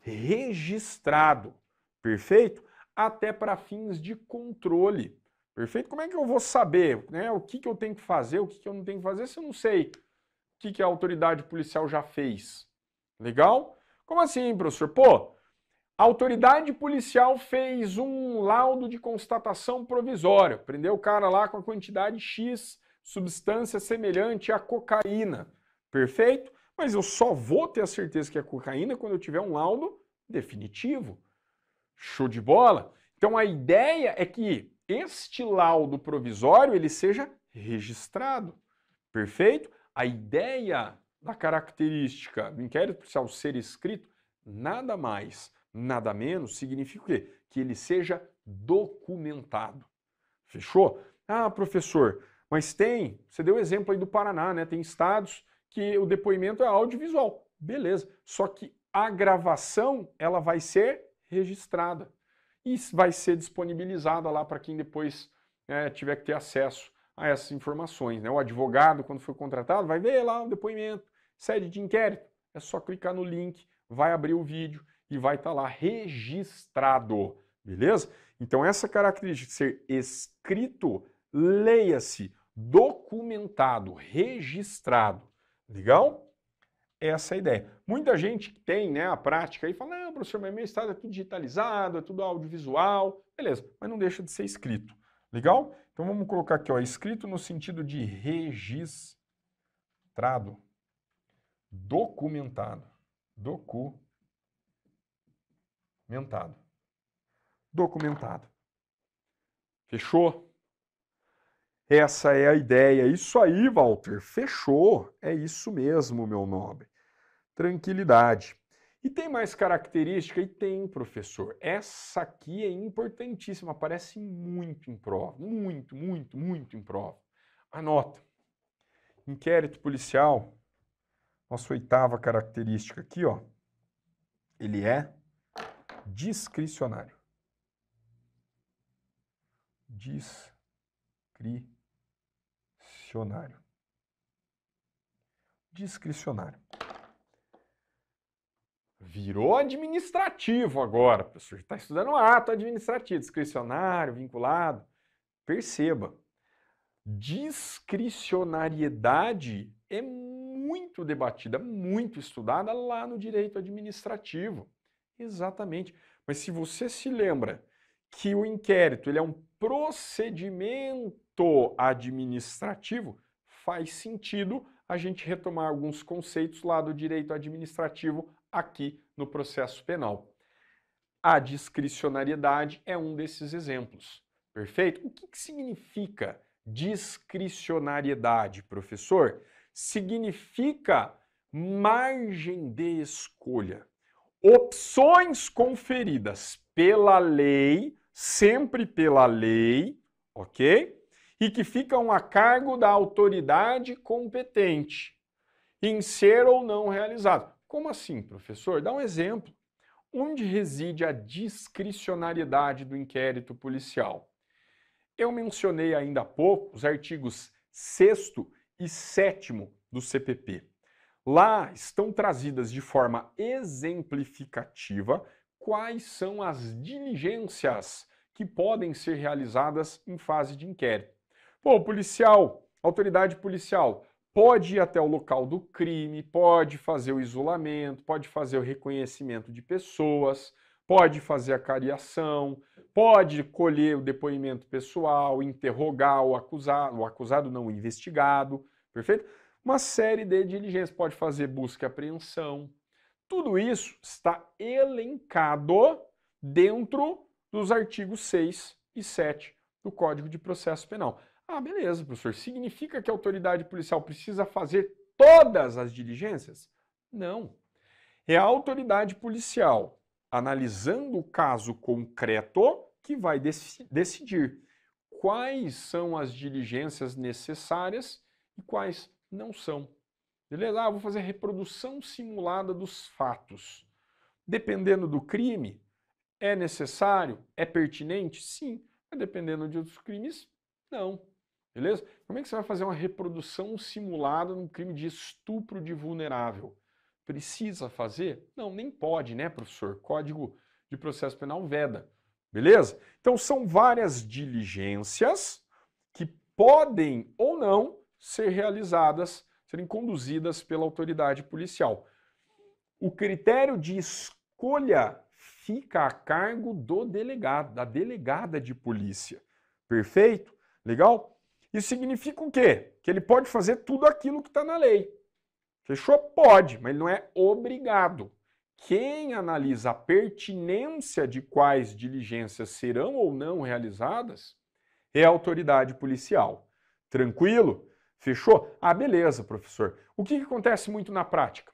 registrado, perfeito? Até para fins de controle, perfeito? Como é que eu vou saber né, o que, que eu tenho que fazer, o que, que eu não tenho que fazer, se eu não sei o que, que a autoridade policial já fez? Legal? Como assim, professor? Pô, a autoridade policial fez um laudo de constatação provisória, prendeu o cara lá com a quantidade X, substância semelhante à cocaína, perfeito? Mas eu só vou ter a certeza que é cocaína quando eu tiver um laudo definitivo. Show de bola? Então a ideia é que este laudo provisório ele seja registrado. Perfeito? A ideia da característica do inquérito policial ser escrito nada mais, nada menos significa o quê? Que ele seja documentado. Fechou? Ah, professor, mas tem, você deu exemplo aí do Paraná, né? Tem estados que o depoimento é audiovisual. Beleza. Só que a gravação, ela vai ser registrada e vai ser disponibilizada lá para quem depois é, tiver que ter acesso a essas informações. Né? O advogado, quando for contratado, vai ver lá o depoimento, sede de inquérito. É só clicar no link, vai abrir o vídeo e vai estar tá lá registrado. Beleza? Então, essa característica de ser escrito, leia-se documentado, registrado. Legal? Essa é a ideia. Muita gente tem né, a prática e fala, não, professor, mas meu estado é tudo digitalizado, é tudo audiovisual. Beleza, mas não deixa de ser escrito. Legal? Então vamos colocar aqui, ó, escrito no sentido de registrado, documentado, documentado, documentado. Fechou? Essa é a ideia. Isso aí, Walter, fechou. É isso mesmo, meu nobre. Tranquilidade. E tem mais característica? E tem, professor. Essa aqui é importantíssima, aparece muito em prova. Muito, muito, muito em prova. Anota. Inquérito policial, nossa oitava característica aqui, ó. Ele é discricionário. Discricionário discricionário. Discricionário. Virou administrativo agora, professor. Está estudando ato administrativo, discricionário, vinculado. Perceba, discricionariedade é muito debatida, muito estudada lá no direito administrativo. Exatamente. Mas se você se lembra que o inquérito ele é um procedimento administrativo, faz sentido a gente retomar alguns conceitos lá do direito administrativo aqui no processo penal. A discricionariedade é um desses exemplos, perfeito? O que, que significa discricionariedade, professor? Significa margem de escolha. Opções conferidas pela lei sempre pela lei, ok? E que ficam a cargo da autoridade competente em ser ou não realizado. Como assim, professor? Dá um exemplo. Onde reside a discricionariedade do inquérito policial? Eu mencionei ainda há pouco os artigos 6 e 7 do CPP. Lá estão trazidas de forma exemplificativa quais são as diligências que podem ser realizadas em fase de inquérito. Pô, policial, autoridade policial, pode ir até o local do crime, pode fazer o isolamento, pode fazer o reconhecimento de pessoas, pode fazer a cariação, pode colher o depoimento pessoal, interrogar o acusado, o acusado não, o investigado, perfeito? Uma série de diligências, pode fazer busca e apreensão, tudo isso está elencado dentro dos artigos 6 e 7 do Código de Processo Penal. Ah, beleza, professor. Significa que a autoridade policial precisa fazer todas as diligências? Não. É a autoridade policial, analisando o caso concreto, que vai dec decidir quais são as diligências necessárias e quais não são. Beleza? É ah, vou fazer a reprodução simulada dos fatos. Dependendo do crime, é necessário? É pertinente? Sim. Mas dependendo de outros crimes, não. Beleza? Como é que você vai fazer uma reprodução simulada num crime de estupro de vulnerável? Precisa fazer? Não, nem pode, né, professor? Código de processo penal veda. Beleza? Então são várias diligências que podem ou não ser realizadas serem conduzidas pela autoridade policial. O critério de escolha fica a cargo do delegado, da delegada de polícia. Perfeito? Legal? Isso significa o quê? Que ele pode fazer tudo aquilo que está na lei. Fechou? Pode, mas ele não é obrigado. Quem analisa a pertinência de quais diligências serão ou não realizadas é a autoridade policial. Tranquilo? Fechou? Ah, beleza, professor. O que, que acontece muito na prática?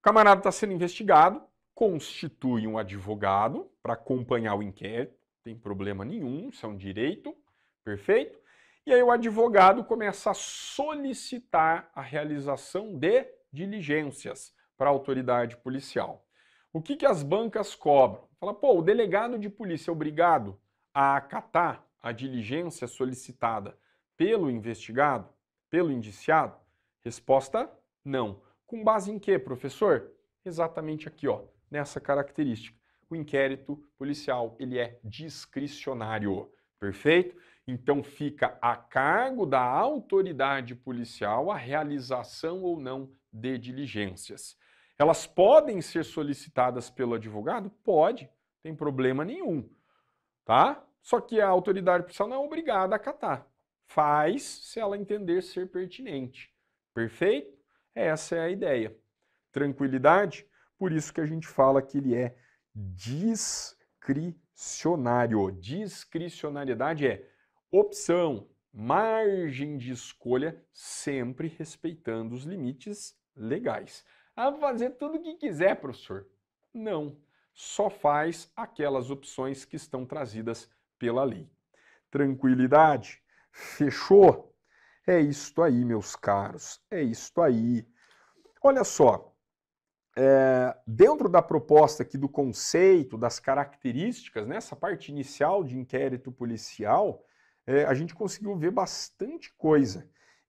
O camarada está sendo investigado, constitui um advogado para acompanhar o inquérito, tem problema nenhum, isso é um direito, perfeito? E aí o advogado começa a solicitar a realização de diligências para a autoridade policial. O que, que as bancas cobram? Fala, pô, o delegado de polícia é obrigado a acatar a diligência solicitada pelo investigado, pelo indiciado? Resposta: não. Com base em quê, professor? Exatamente aqui, ó, nessa característica. O inquérito policial, ele é discricionário, perfeito? Então fica a cargo da autoridade policial a realização ou não de diligências. Elas podem ser solicitadas pelo advogado? Pode, tem problema nenhum, tá? Só que a autoridade policial não é obrigada a acatar faz se ela entender ser pertinente. Perfeito? Essa é a ideia. Tranquilidade? Por isso que a gente fala que ele é discricionário. Discricionariedade é opção, margem de escolha, sempre respeitando os limites legais. Ah, fazer tudo o que quiser, professor? Não. Só faz aquelas opções que estão trazidas pela lei. Tranquilidade? Fechou? É isto aí, meus caros. É isto aí. Olha só, é, dentro da proposta aqui do conceito, das características, nessa né, parte inicial de inquérito policial, é, a gente conseguiu ver bastante coisa.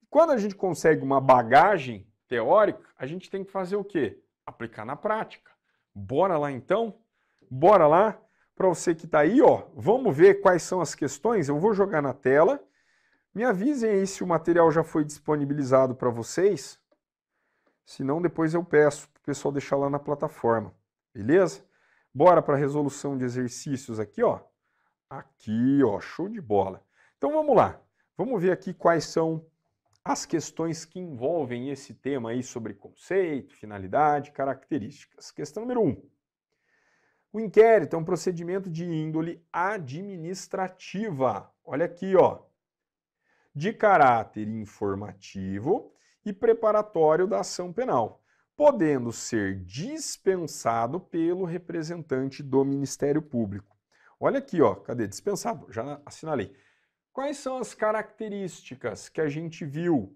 Quando a gente consegue uma bagagem teórica, a gente tem que fazer o quê? Aplicar na prática. Bora lá então? Bora lá? Para você que está aí, ó, vamos ver quais são as questões. Eu vou jogar na tela me avisem aí se o material já foi disponibilizado para vocês. Se não, depois eu peço para o pessoal deixar lá na plataforma. Beleza? Bora para a resolução de exercícios aqui, ó. Aqui, ó, show de bola. Então vamos lá. Vamos ver aqui quais são as questões que envolvem esse tema aí sobre conceito, finalidade, características. Questão número 1. Um. O inquérito é um procedimento de índole administrativa. Olha aqui, ó de caráter informativo e preparatório da ação penal, podendo ser dispensado pelo representante do Ministério Público. Olha aqui, ó, cadê dispensado? Já assinalei. Quais são as características que a gente viu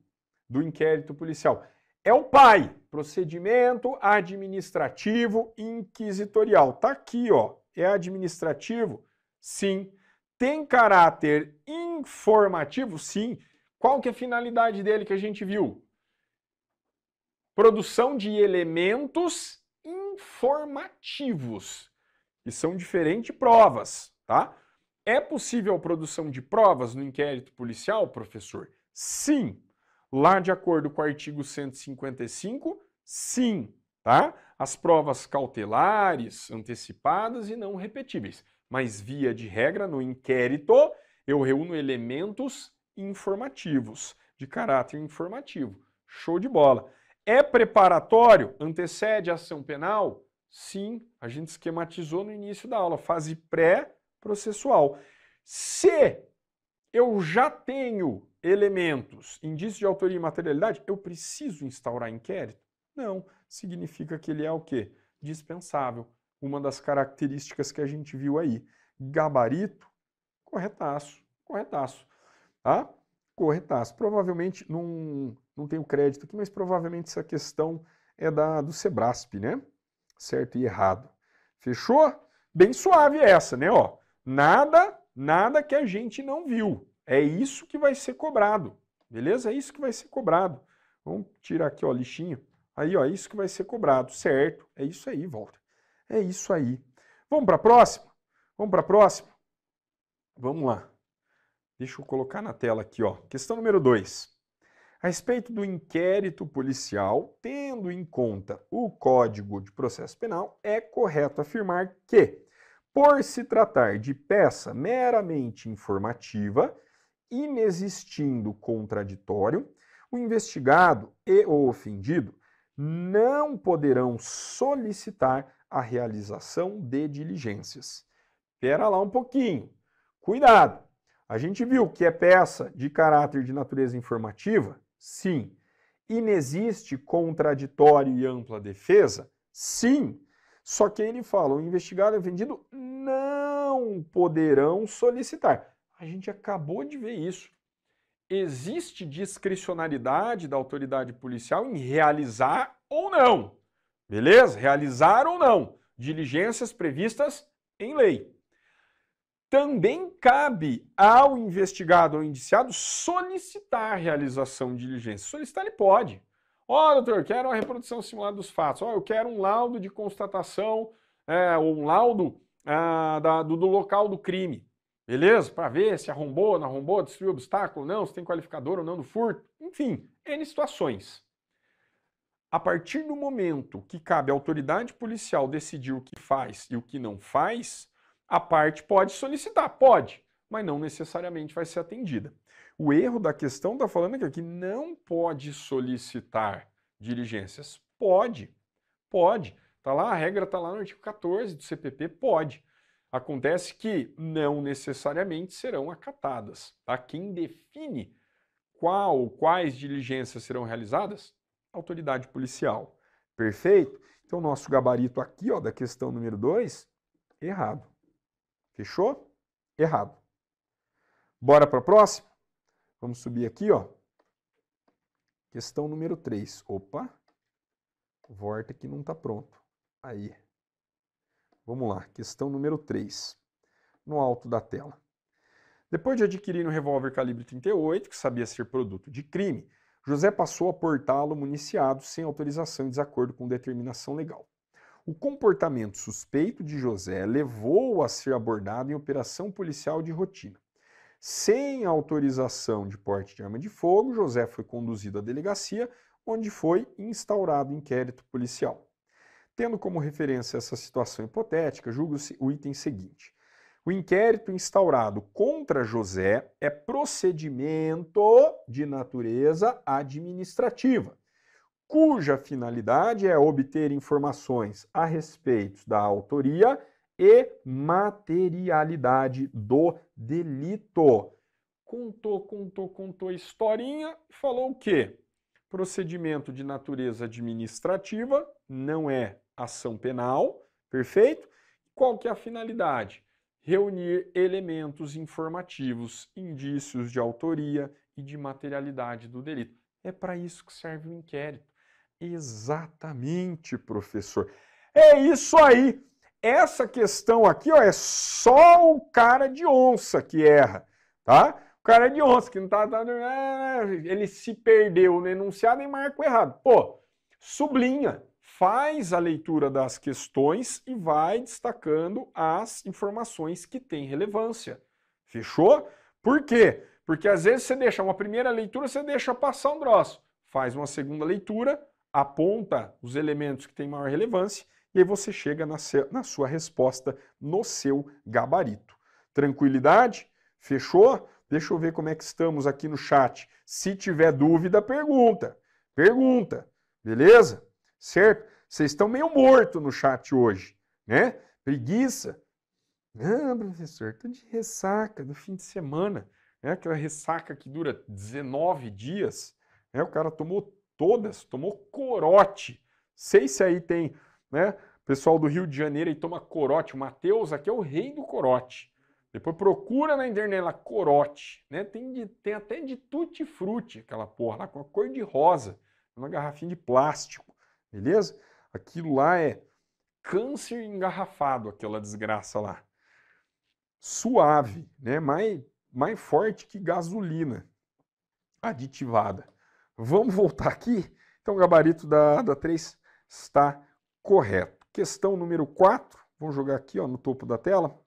do inquérito policial? É o pai, procedimento administrativo inquisitorial. Tá aqui, ó. É administrativo? Sim. Tem caráter informativo, sim. Qual que é a finalidade dele que a gente viu? Produção de elementos informativos, que são diferentes de provas, tá? É possível a produção de provas no inquérito policial, professor? Sim. Lá de acordo com o artigo 155, sim, tá? As provas cautelares, antecipadas e não repetíveis. Mas via de regra no inquérito eu reúno elementos informativos, de caráter informativo. Show de bola. É preparatório? Antecede a ação penal? Sim, a gente esquematizou no início da aula, fase pré-processual. Se eu já tenho elementos, indício de autoria e materialidade, eu preciso instaurar inquérito? Não, significa que ele é o quê? Dispensável. Uma das características que a gente viu aí. Gabarito Corretaço, corretaço, tá? Corretaço. Provavelmente, num, não tenho crédito aqui, mas provavelmente essa questão é da do Sebrasp, né? Certo e errado. Fechou? Bem suave essa, né? Ó, nada, nada que a gente não viu. É isso que vai ser cobrado, beleza? É isso que vai ser cobrado. Vamos tirar aqui, ó, lixinho. Aí, ó, é isso que vai ser cobrado, certo? É isso aí, volta. É isso aí. Vamos para a próxima? Vamos para a próxima? Vamos lá. Deixa eu colocar na tela aqui, ó. Questão número 2. A respeito do inquérito policial, tendo em conta o Código de Processo Penal, é correto afirmar que, por se tratar de peça meramente informativa, inexistindo contraditório, o investigado e o ofendido não poderão solicitar a realização de diligências. Espera lá um pouquinho. Cuidado! A gente viu que é peça de caráter de natureza informativa? Sim. Inexiste contraditório e ampla defesa? Sim. Só que ele fala: o investigado e é o vendido não poderão solicitar. A gente acabou de ver isso. Existe discricionalidade da autoridade policial em realizar ou não. Beleza? Realizar ou não diligências previstas em lei também cabe ao investigado ou indiciado solicitar a realização de diligência. Solicitar ele pode. Ó, oh, doutor, quero uma reprodução simulada dos fatos. Ó, oh, eu quero um laudo de constatação, é, ou um laudo ah, da, do, do, local do crime. Beleza? Para ver se arrombou, não arrombou, destruiu obstáculo, não, se tem qualificador ou não do furto. Enfim, N situações. A partir do momento que cabe à autoridade policial decidir o que faz e o que não faz, a parte pode solicitar, pode, mas não necessariamente vai ser atendida. O erro da questão está falando que aqui não pode solicitar diligências. Pode, pode. Tá lá, a regra está lá no artigo 14 do CPP, pode. Acontece que não necessariamente serão acatadas. Tá? Quem define qual, quais diligências serão realizadas? Autoridade policial. Perfeito? Então, nosso gabarito aqui, ó, da questão número 2, errado. Fechou? Errado. Bora para o próximo. Vamos subir aqui, ó. Questão número 3. Opa, o Vorta que não está pronto. Aí. Vamos lá, questão número 3. No alto da tela. Depois de adquirir um revólver calibre 38, que sabia ser produto de crime, José passou a portá-lo municiado sem autorização e desacordo com determinação legal. O comportamento suspeito de José levou-o a ser abordado em operação policial de rotina. Sem autorização de porte de arma de fogo, José foi conduzido à delegacia, onde foi instaurado inquérito policial. Tendo como referência essa situação hipotética, julga-se o item seguinte. O inquérito instaurado contra José é procedimento de natureza administrativa cuja finalidade é obter informações a respeito da autoria e materialidade do delito. Contou, contou, contou a historinha e falou o quê? Procedimento de natureza administrativa não é ação penal, perfeito? Qual que é a finalidade? Reunir elementos informativos, indícios de autoria e de materialidade do delito. É para isso que serve o inquérito. Exatamente, professor. É isso aí. Essa questão aqui ó, é só o cara de onça que erra, tá? O cara de onça que não tá, tá ele se perdeu no enunciado e marcou errado. Pô, sublinha, faz a leitura das questões e vai destacando as informações que têm relevância. Fechou? Por quê? Porque às vezes você deixa uma primeira leitura, você deixa passar um troço. Faz uma segunda leitura, aponta os elementos que têm maior relevância e aí você chega na, seu, na sua resposta, no seu gabarito. Tranquilidade? Fechou? Deixa eu ver como é que estamos aqui no chat. Se tiver dúvida, pergunta. Pergunta. Beleza? Certo? Vocês estão meio morto no chat hoje, né? Preguiça. Ah, professor, tô de ressaca no fim de semana. é Aquela ressaca que dura 19 dias. é O cara tomou todas, tomou corote. Sei se aí tem, né? Pessoal do Rio de Janeiro aí toma corote. O Mateus aqui é o rei do corote. Depois procura na internet lá, corote, né? Tem, de, tem até de tutti-frutti aquela porra lá, com a cor de rosa, uma garrafinha de plástico, beleza? Aquilo lá é câncer engarrafado, aquela desgraça lá. Suave, né? Mais, mais forte que gasolina aditivada. Vamos voltar aqui? Então o gabarito da, da 3 está correto. Questão número 4, vamos jogar aqui ó, no topo da tela.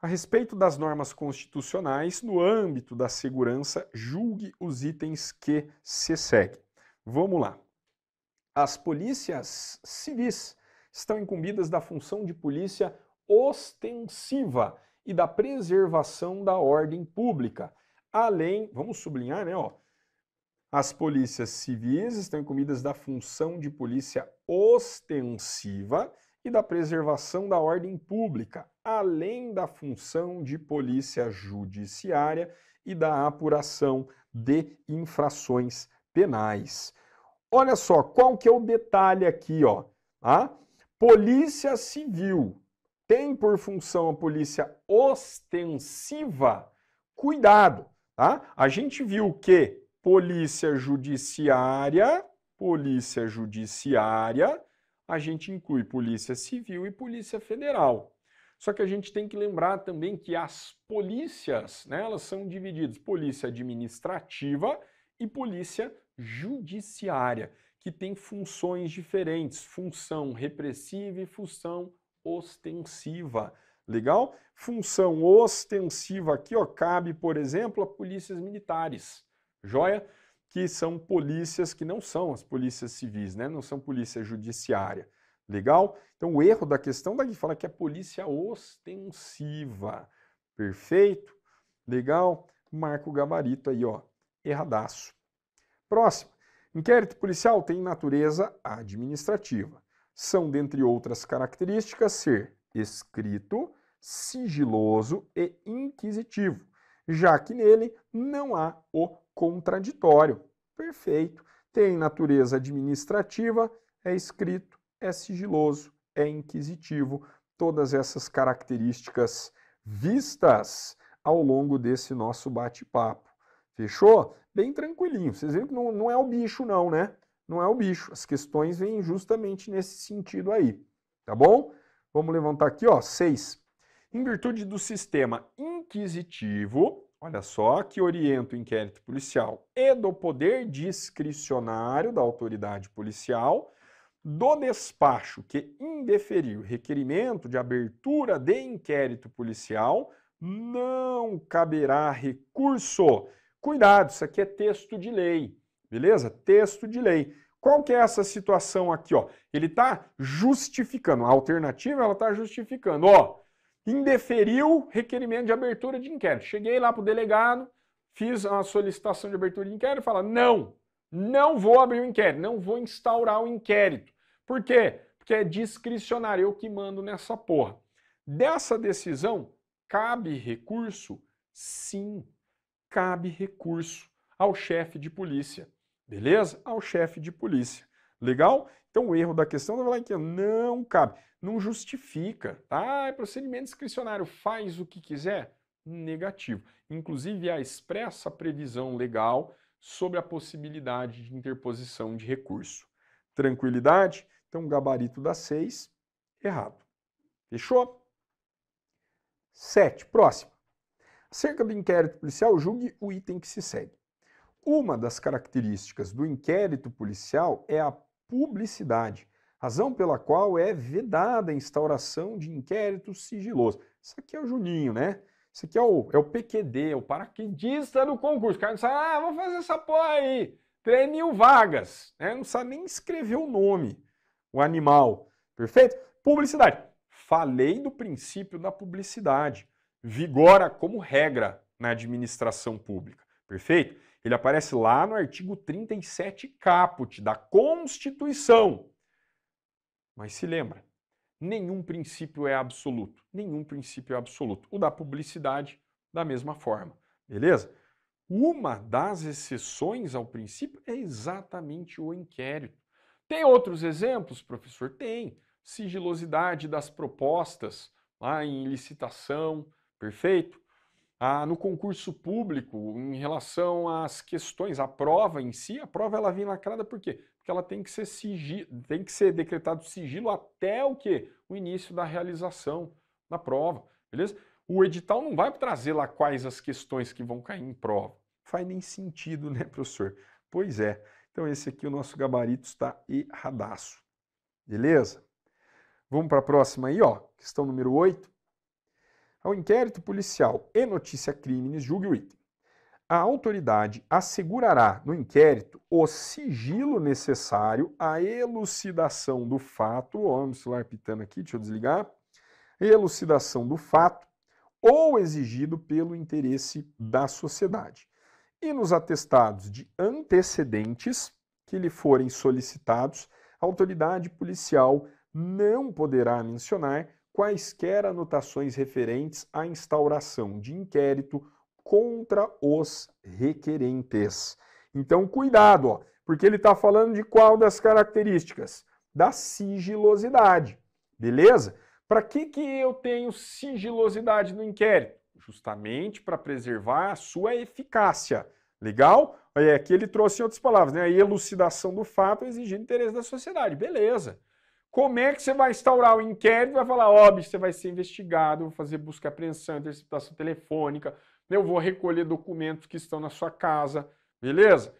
A respeito das normas constitucionais, no âmbito da segurança, julgue os itens que se seguem. Vamos lá. As polícias civis estão incumbidas da função de polícia ostensiva e da preservação da ordem pública. Além, vamos sublinhar, né, ó, as polícias civis estão incumbidas da função de polícia ostensiva e da preservação da ordem pública, além da função de polícia judiciária e da apuração de infrações penais. Olha só, qual que é o detalhe aqui, ó? A tá? Polícia Civil tem por função a polícia ostensiva. Cuidado, tá? A gente viu que polícia judiciária, polícia judiciária, a gente inclui polícia civil e polícia federal. Só que a gente tem que lembrar também que as polícias, né, elas são divididas polícia administrativa e polícia judiciária, que tem funções diferentes, função repressiva e função ostensiva. Legal? Função ostensiva aqui, ó, cabe, por exemplo, a polícias militares. Joia? Que são polícias que não são as polícias civis, né? Não são polícia judiciária. Legal? Então o erro da questão daqui fala que é polícia ostensiva. Perfeito? Legal? Marca o gabarito aí, ó. Erradaço. Próximo. Inquérito policial tem natureza administrativa. São, dentre outras características, ser escrito, sigiloso e inquisitivo, já que nele não há o contraditório. Perfeito. Tem natureza administrativa, é escrito, é sigiloso, é inquisitivo. Todas essas características vistas ao longo desse nosso bate-papo. Fechou? Bem tranquilinho. Vocês viram que não, não é o bicho, não, né? Não é o bicho. As questões vêm justamente nesse sentido aí. Tá bom? Vamos levantar aqui, ó, seis. Em virtude do sistema inquisitivo, Olha só que orienta o inquérito policial e do poder discricionário da autoridade policial do despacho que indeferiu requerimento de abertura de inquérito policial não caberá recurso. Cuidado, isso aqui é texto de lei, beleza? Texto de lei. Qual que é essa situação aqui, ó? Ele está justificando, a alternativa ela está justificando, ó, indeferiu requerimento de abertura de inquérito. Cheguei lá para o delegado, fiz uma solicitação de abertura de inquérito e fala: não, não vou abrir o inquérito, não vou instaurar o inquérito. Por quê? Porque é discricionário eu que mando nessa porra. Dessa decisão, cabe recurso? Sim, cabe recurso ao chefe de polícia. Beleza? Ao chefe de polícia. Legal? Então o erro da questão da que não cabe, não justifica. Ah, é procedimento discricionário, faz o que quiser? Negativo. Inclusive a expressa previsão legal sobre a possibilidade de interposição de recurso. Tranquilidade? Então gabarito da 6, errado. Fechou? 7. Próximo. Acerca do inquérito policial, julgue o item que se segue. Uma das características do inquérito policial é a publicidade, razão pela qual é vedada a instauração de inquéritos sigilosos. Isso aqui é o Juninho, né? Isso aqui é o, é o PQD, é o paraquedista do concurso. O cara sabe, ah, vou fazer essa porra aí. 3 mil vagas. Né? Não sabe nem escrever o nome, o animal. Perfeito? Publicidade. Falei do princípio da publicidade. Vigora como regra na administração pública. Perfeito? Ele aparece lá no artigo 37 caput da Constituição. Mas se lembra, nenhum princípio é absoluto. Nenhum princípio é absoluto. O da publicidade, da mesma forma. Beleza? Uma das exceções ao princípio é exatamente o inquérito. Tem outros exemplos, professor? Tem. Sigilosidade das propostas lá em licitação, perfeito? ah, no concurso público, em relação às questões, a prova em si, a prova ela vem lacrada por quê? Porque ela tem que ser, sigilo, tem que ser decretado sigilo até o que O início da realização da prova, beleza? O edital não vai trazer lá quais as questões que vão cair em prova. Faz nem sentido, né, professor? Pois é. Então esse aqui, o nosso gabarito está erradaço. Beleza? Vamos para a próxima aí, ó. Questão número 8 ao inquérito policial e notícia crimes, julgue o item. A autoridade assegurará no inquérito o sigilo necessário à elucidação do fato. Ó, meu celular pitando aqui, deixa eu desligar. Elucidação do fato ou exigido pelo interesse da sociedade. E nos atestados de antecedentes que lhe forem solicitados, a autoridade policial não poderá mencionar quaisquer anotações referentes à instauração de inquérito contra os requerentes. Então, cuidado, ó, porque ele está falando de qual das características? Da sigilosidade, beleza? Para que, que eu tenho sigilosidade no inquérito? Justamente para preservar a sua eficácia, legal? É, aqui ele trouxe em outras palavras, né? a elucidação do fato exigindo interesse da sociedade, beleza. Como é que você vai instaurar o inquérito? Vai falar, óbvio, você vai ser investigado, vou fazer busca e apreensão, interceptação telefônica, eu vou recolher documentos que estão na sua casa, beleza?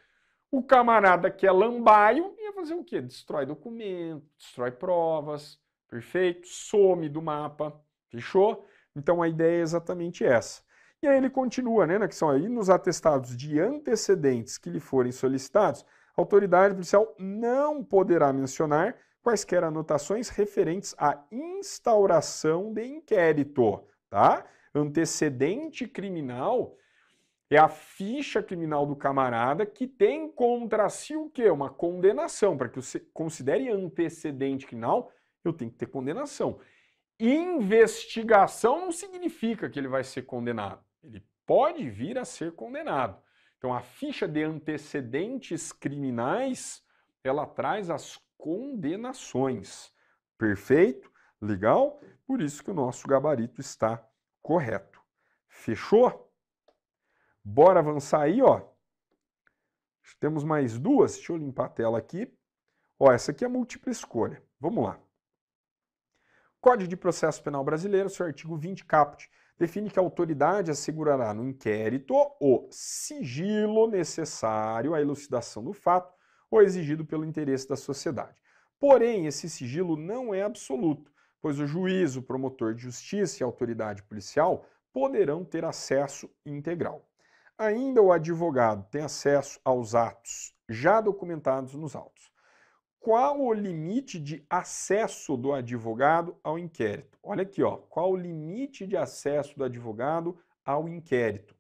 O camarada que é lambaio ia fazer o quê? Destrói documento, destrói provas, perfeito? Some do mapa, fechou? Então a ideia é exatamente essa. E aí ele continua, né, na questão aí, nos atestados de antecedentes que lhe forem solicitados, a autoridade policial não poderá mencionar quaisquer anotações referentes à instauração de inquérito, tá? Antecedente criminal é a ficha criminal do camarada que tem contra si o quê? Uma condenação. Para que você considere antecedente criminal, eu tenho que ter condenação. Investigação não significa que ele vai ser condenado. Ele pode vir a ser condenado. Então, a ficha de antecedentes criminais, ela traz as condenações. Perfeito? Legal? Por isso que o nosso gabarito está correto. Fechou? Bora avançar aí, ó. Temos mais duas. Deixa eu limpar a tela aqui. Ó, essa aqui é múltipla escolha. Vamos lá. Código de Processo Penal Brasileiro, seu artigo 20 caput, define que a autoridade assegurará no inquérito o sigilo necessário à elucidação do fato ou exigido pelo interesse da sociedade. Porém, esse sigilo não é absoluto, pois o juiz, o promotor de justiça e a autoridade policial poderão ter acesso integral. Ainda o advogado tem acesso aos atos já documentados nos autos. Qual o limite de acesso do advogado ao inquérito? Olha aqui, ó, qual o limite de acesso do advogado ao inquérito?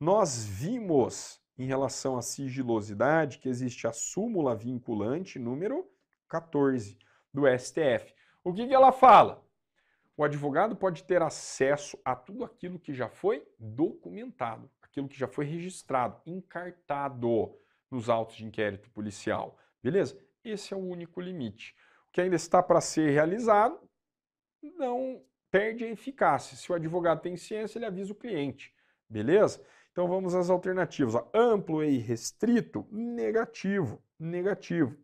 Nós vimos em relação à sigilosidade, que existe a súmula vinculante número 14 do STF. O que, que ela fala? O advogado pode ter acesso a tudo aquilo que já foi documentado, aquilo que já foi registrado, encartado nos autos de inquérito policial. Beleza? Esse é o único limite. O que ainda está para ser realizado não perde a eficácia. Se o advogado tem ciência, ele avisa o cliente. Beleza? Então vamos às alternativas. Ó. Amplo e restrito, negativo, negativo.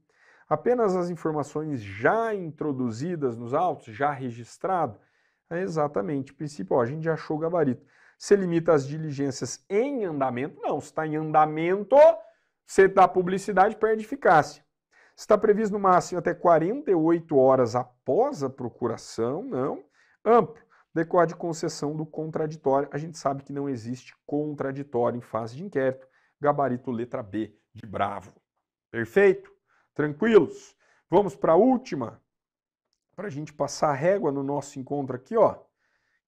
Apenas as informações já introduzidas nos autos, já registrado, é exatamente. Princípio, ó, a gente já achou o gabarito. Você limita as diligências em andamento? Não, se está em andamento, você dá publicidade, perde eficácia. Se está previsto no máximo até 48 horas após a procuração, não. Amplo Decorre de concessão do contraditório. A gente sabe que não existe contraditório em fase de inquérito. Gabarito letra B de bravo. Perfeito? Tranquilos? Vamos para a última, para a gente passar a régua no nosso encontro aqui, ó.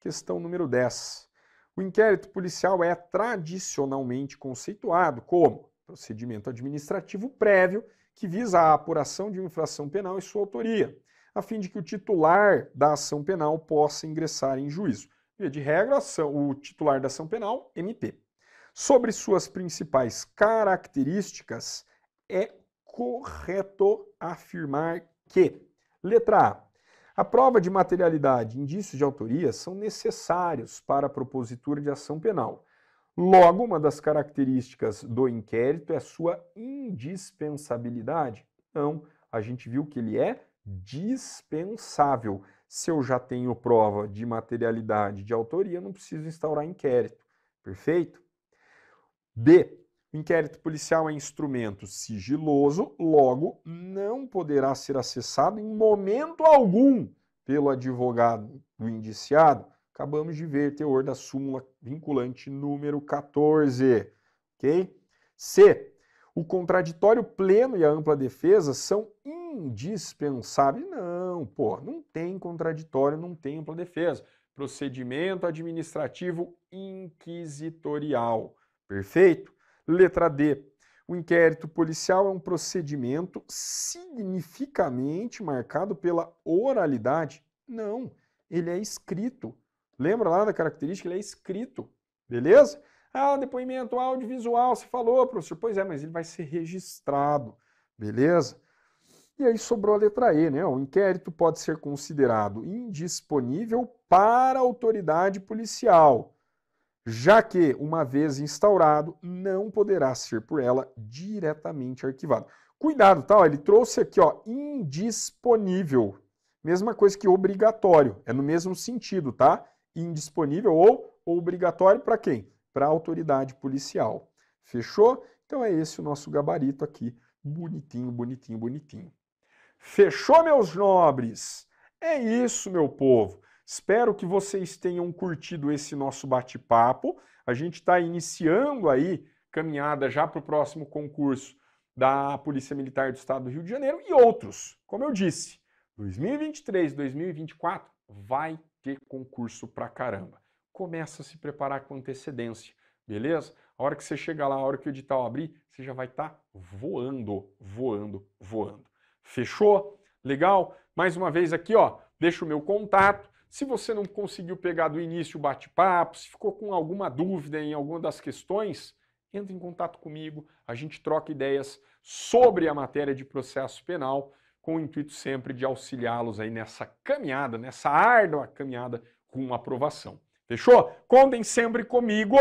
Questão número 10. O inquérito policial é tradicionalmente conceituado como procedimento administrativo prévio que visa a apuração de uma infração penal e sua autoria a fim de que o titular da ação penal possa ingressar em juízo. Via de regra, o titular da ação penal, MP. Sobre suas principais características, é correto afirmar que, letra A, a prova de materialidade e indícios de autoria são necessários para a propositura de ação penal. Logo, uma das características do inquérito é a sua indispensabilidade. Então, a gente viu que ele é dispensável. Se eu já tenho prova de materialidade de autoria, não preciso instaurar inquérito. Perfeito? B. O inquérito policial é instrumento sigiloso, logo não poderá ser acessado em momento algum pelo advogado do indiciado. Acabamos de ver teor da súmula vinculante número 14. OK? C. O contraditório pleno e a ampla defesa são indispensável. Não, pô, não tem contraditório, não tem ampla defesa. Procedimento administrativo inquisitorial. Perfeito? Letra D. O inquérito policial é um procedimento significamente marcado pela oralidade? Não, ele é escrito. Lembra lá da característica? Ele é escrito, beleza? Ah, depoimento audiovisual, você falou, professor. Pois é, mas ele vai ser registrado, beleza? E aí sobrou a letra E, né? O inquérito pode ser considerado indisponível para a autoridade policial, já que, uma vez instaurado, não poderá ser por ela diretamente arquivado. Cuidado, tá? ele trouxe aqui, ó, indisponível. Mesma coisa que obrigatório, é no mesmo sentido, tá? Indisponível ou obrigatório para quem? Para a autoridade policial. Fechou? Então é esse o nosso gabarito aqui, bonitinho, bonitinho, bonitinho. Fechou, meus nobres? É isso, meu povo. Espero que vocês tenham curtido esse nosso bate-papo. A gente está iniciando aí caminhada já para o próximo concurso da Polícia Militar do Estado do Rio de Janeiro e outros. Como eu disse, 2023, 2024 vai ter concurso pra caramba. Começa a se preparar com antecedência, beleza? A hora que você chegar lá, a hora que o edital abrir, você já vai estar tá voando, voando, voando. Fechou? Legal? Mais uma vez aqui, ó, deixa o meu contato. Se você não conseguiu pegar do início o bate-papo, se ficou com alguma dúvida em alguma das questões, entre em contato comigo, a gente troca ideias sobre a matéria de processo penal, com o intuito sempre de auxiliá-los aí nessa caminhada, nessa árdua caminhada com aprovação. Fechou? Contem sempre comigo.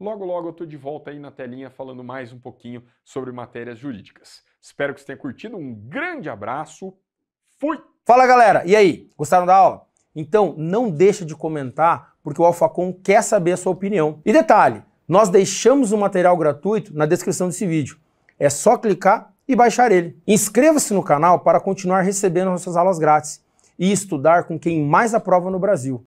Logo, logo eu estou de volta aí na telinha falando mais um pouquinho sobre matérias jurídicas. Espero que você tenha curtido. Um grande abraço. Fui! Fala galera! E aí, gostaram da aula? Então não deixa de comentar, porque o Alfacom quer saber a sua opinião. E detalhe, nós deixamos o um material gratuito na descrição desse vídeo. É só clicar e baixar ele. Inscreva-se no canal para continuar recebendo nossas aulas grátis e estudar com quem mais aprova no Brasil.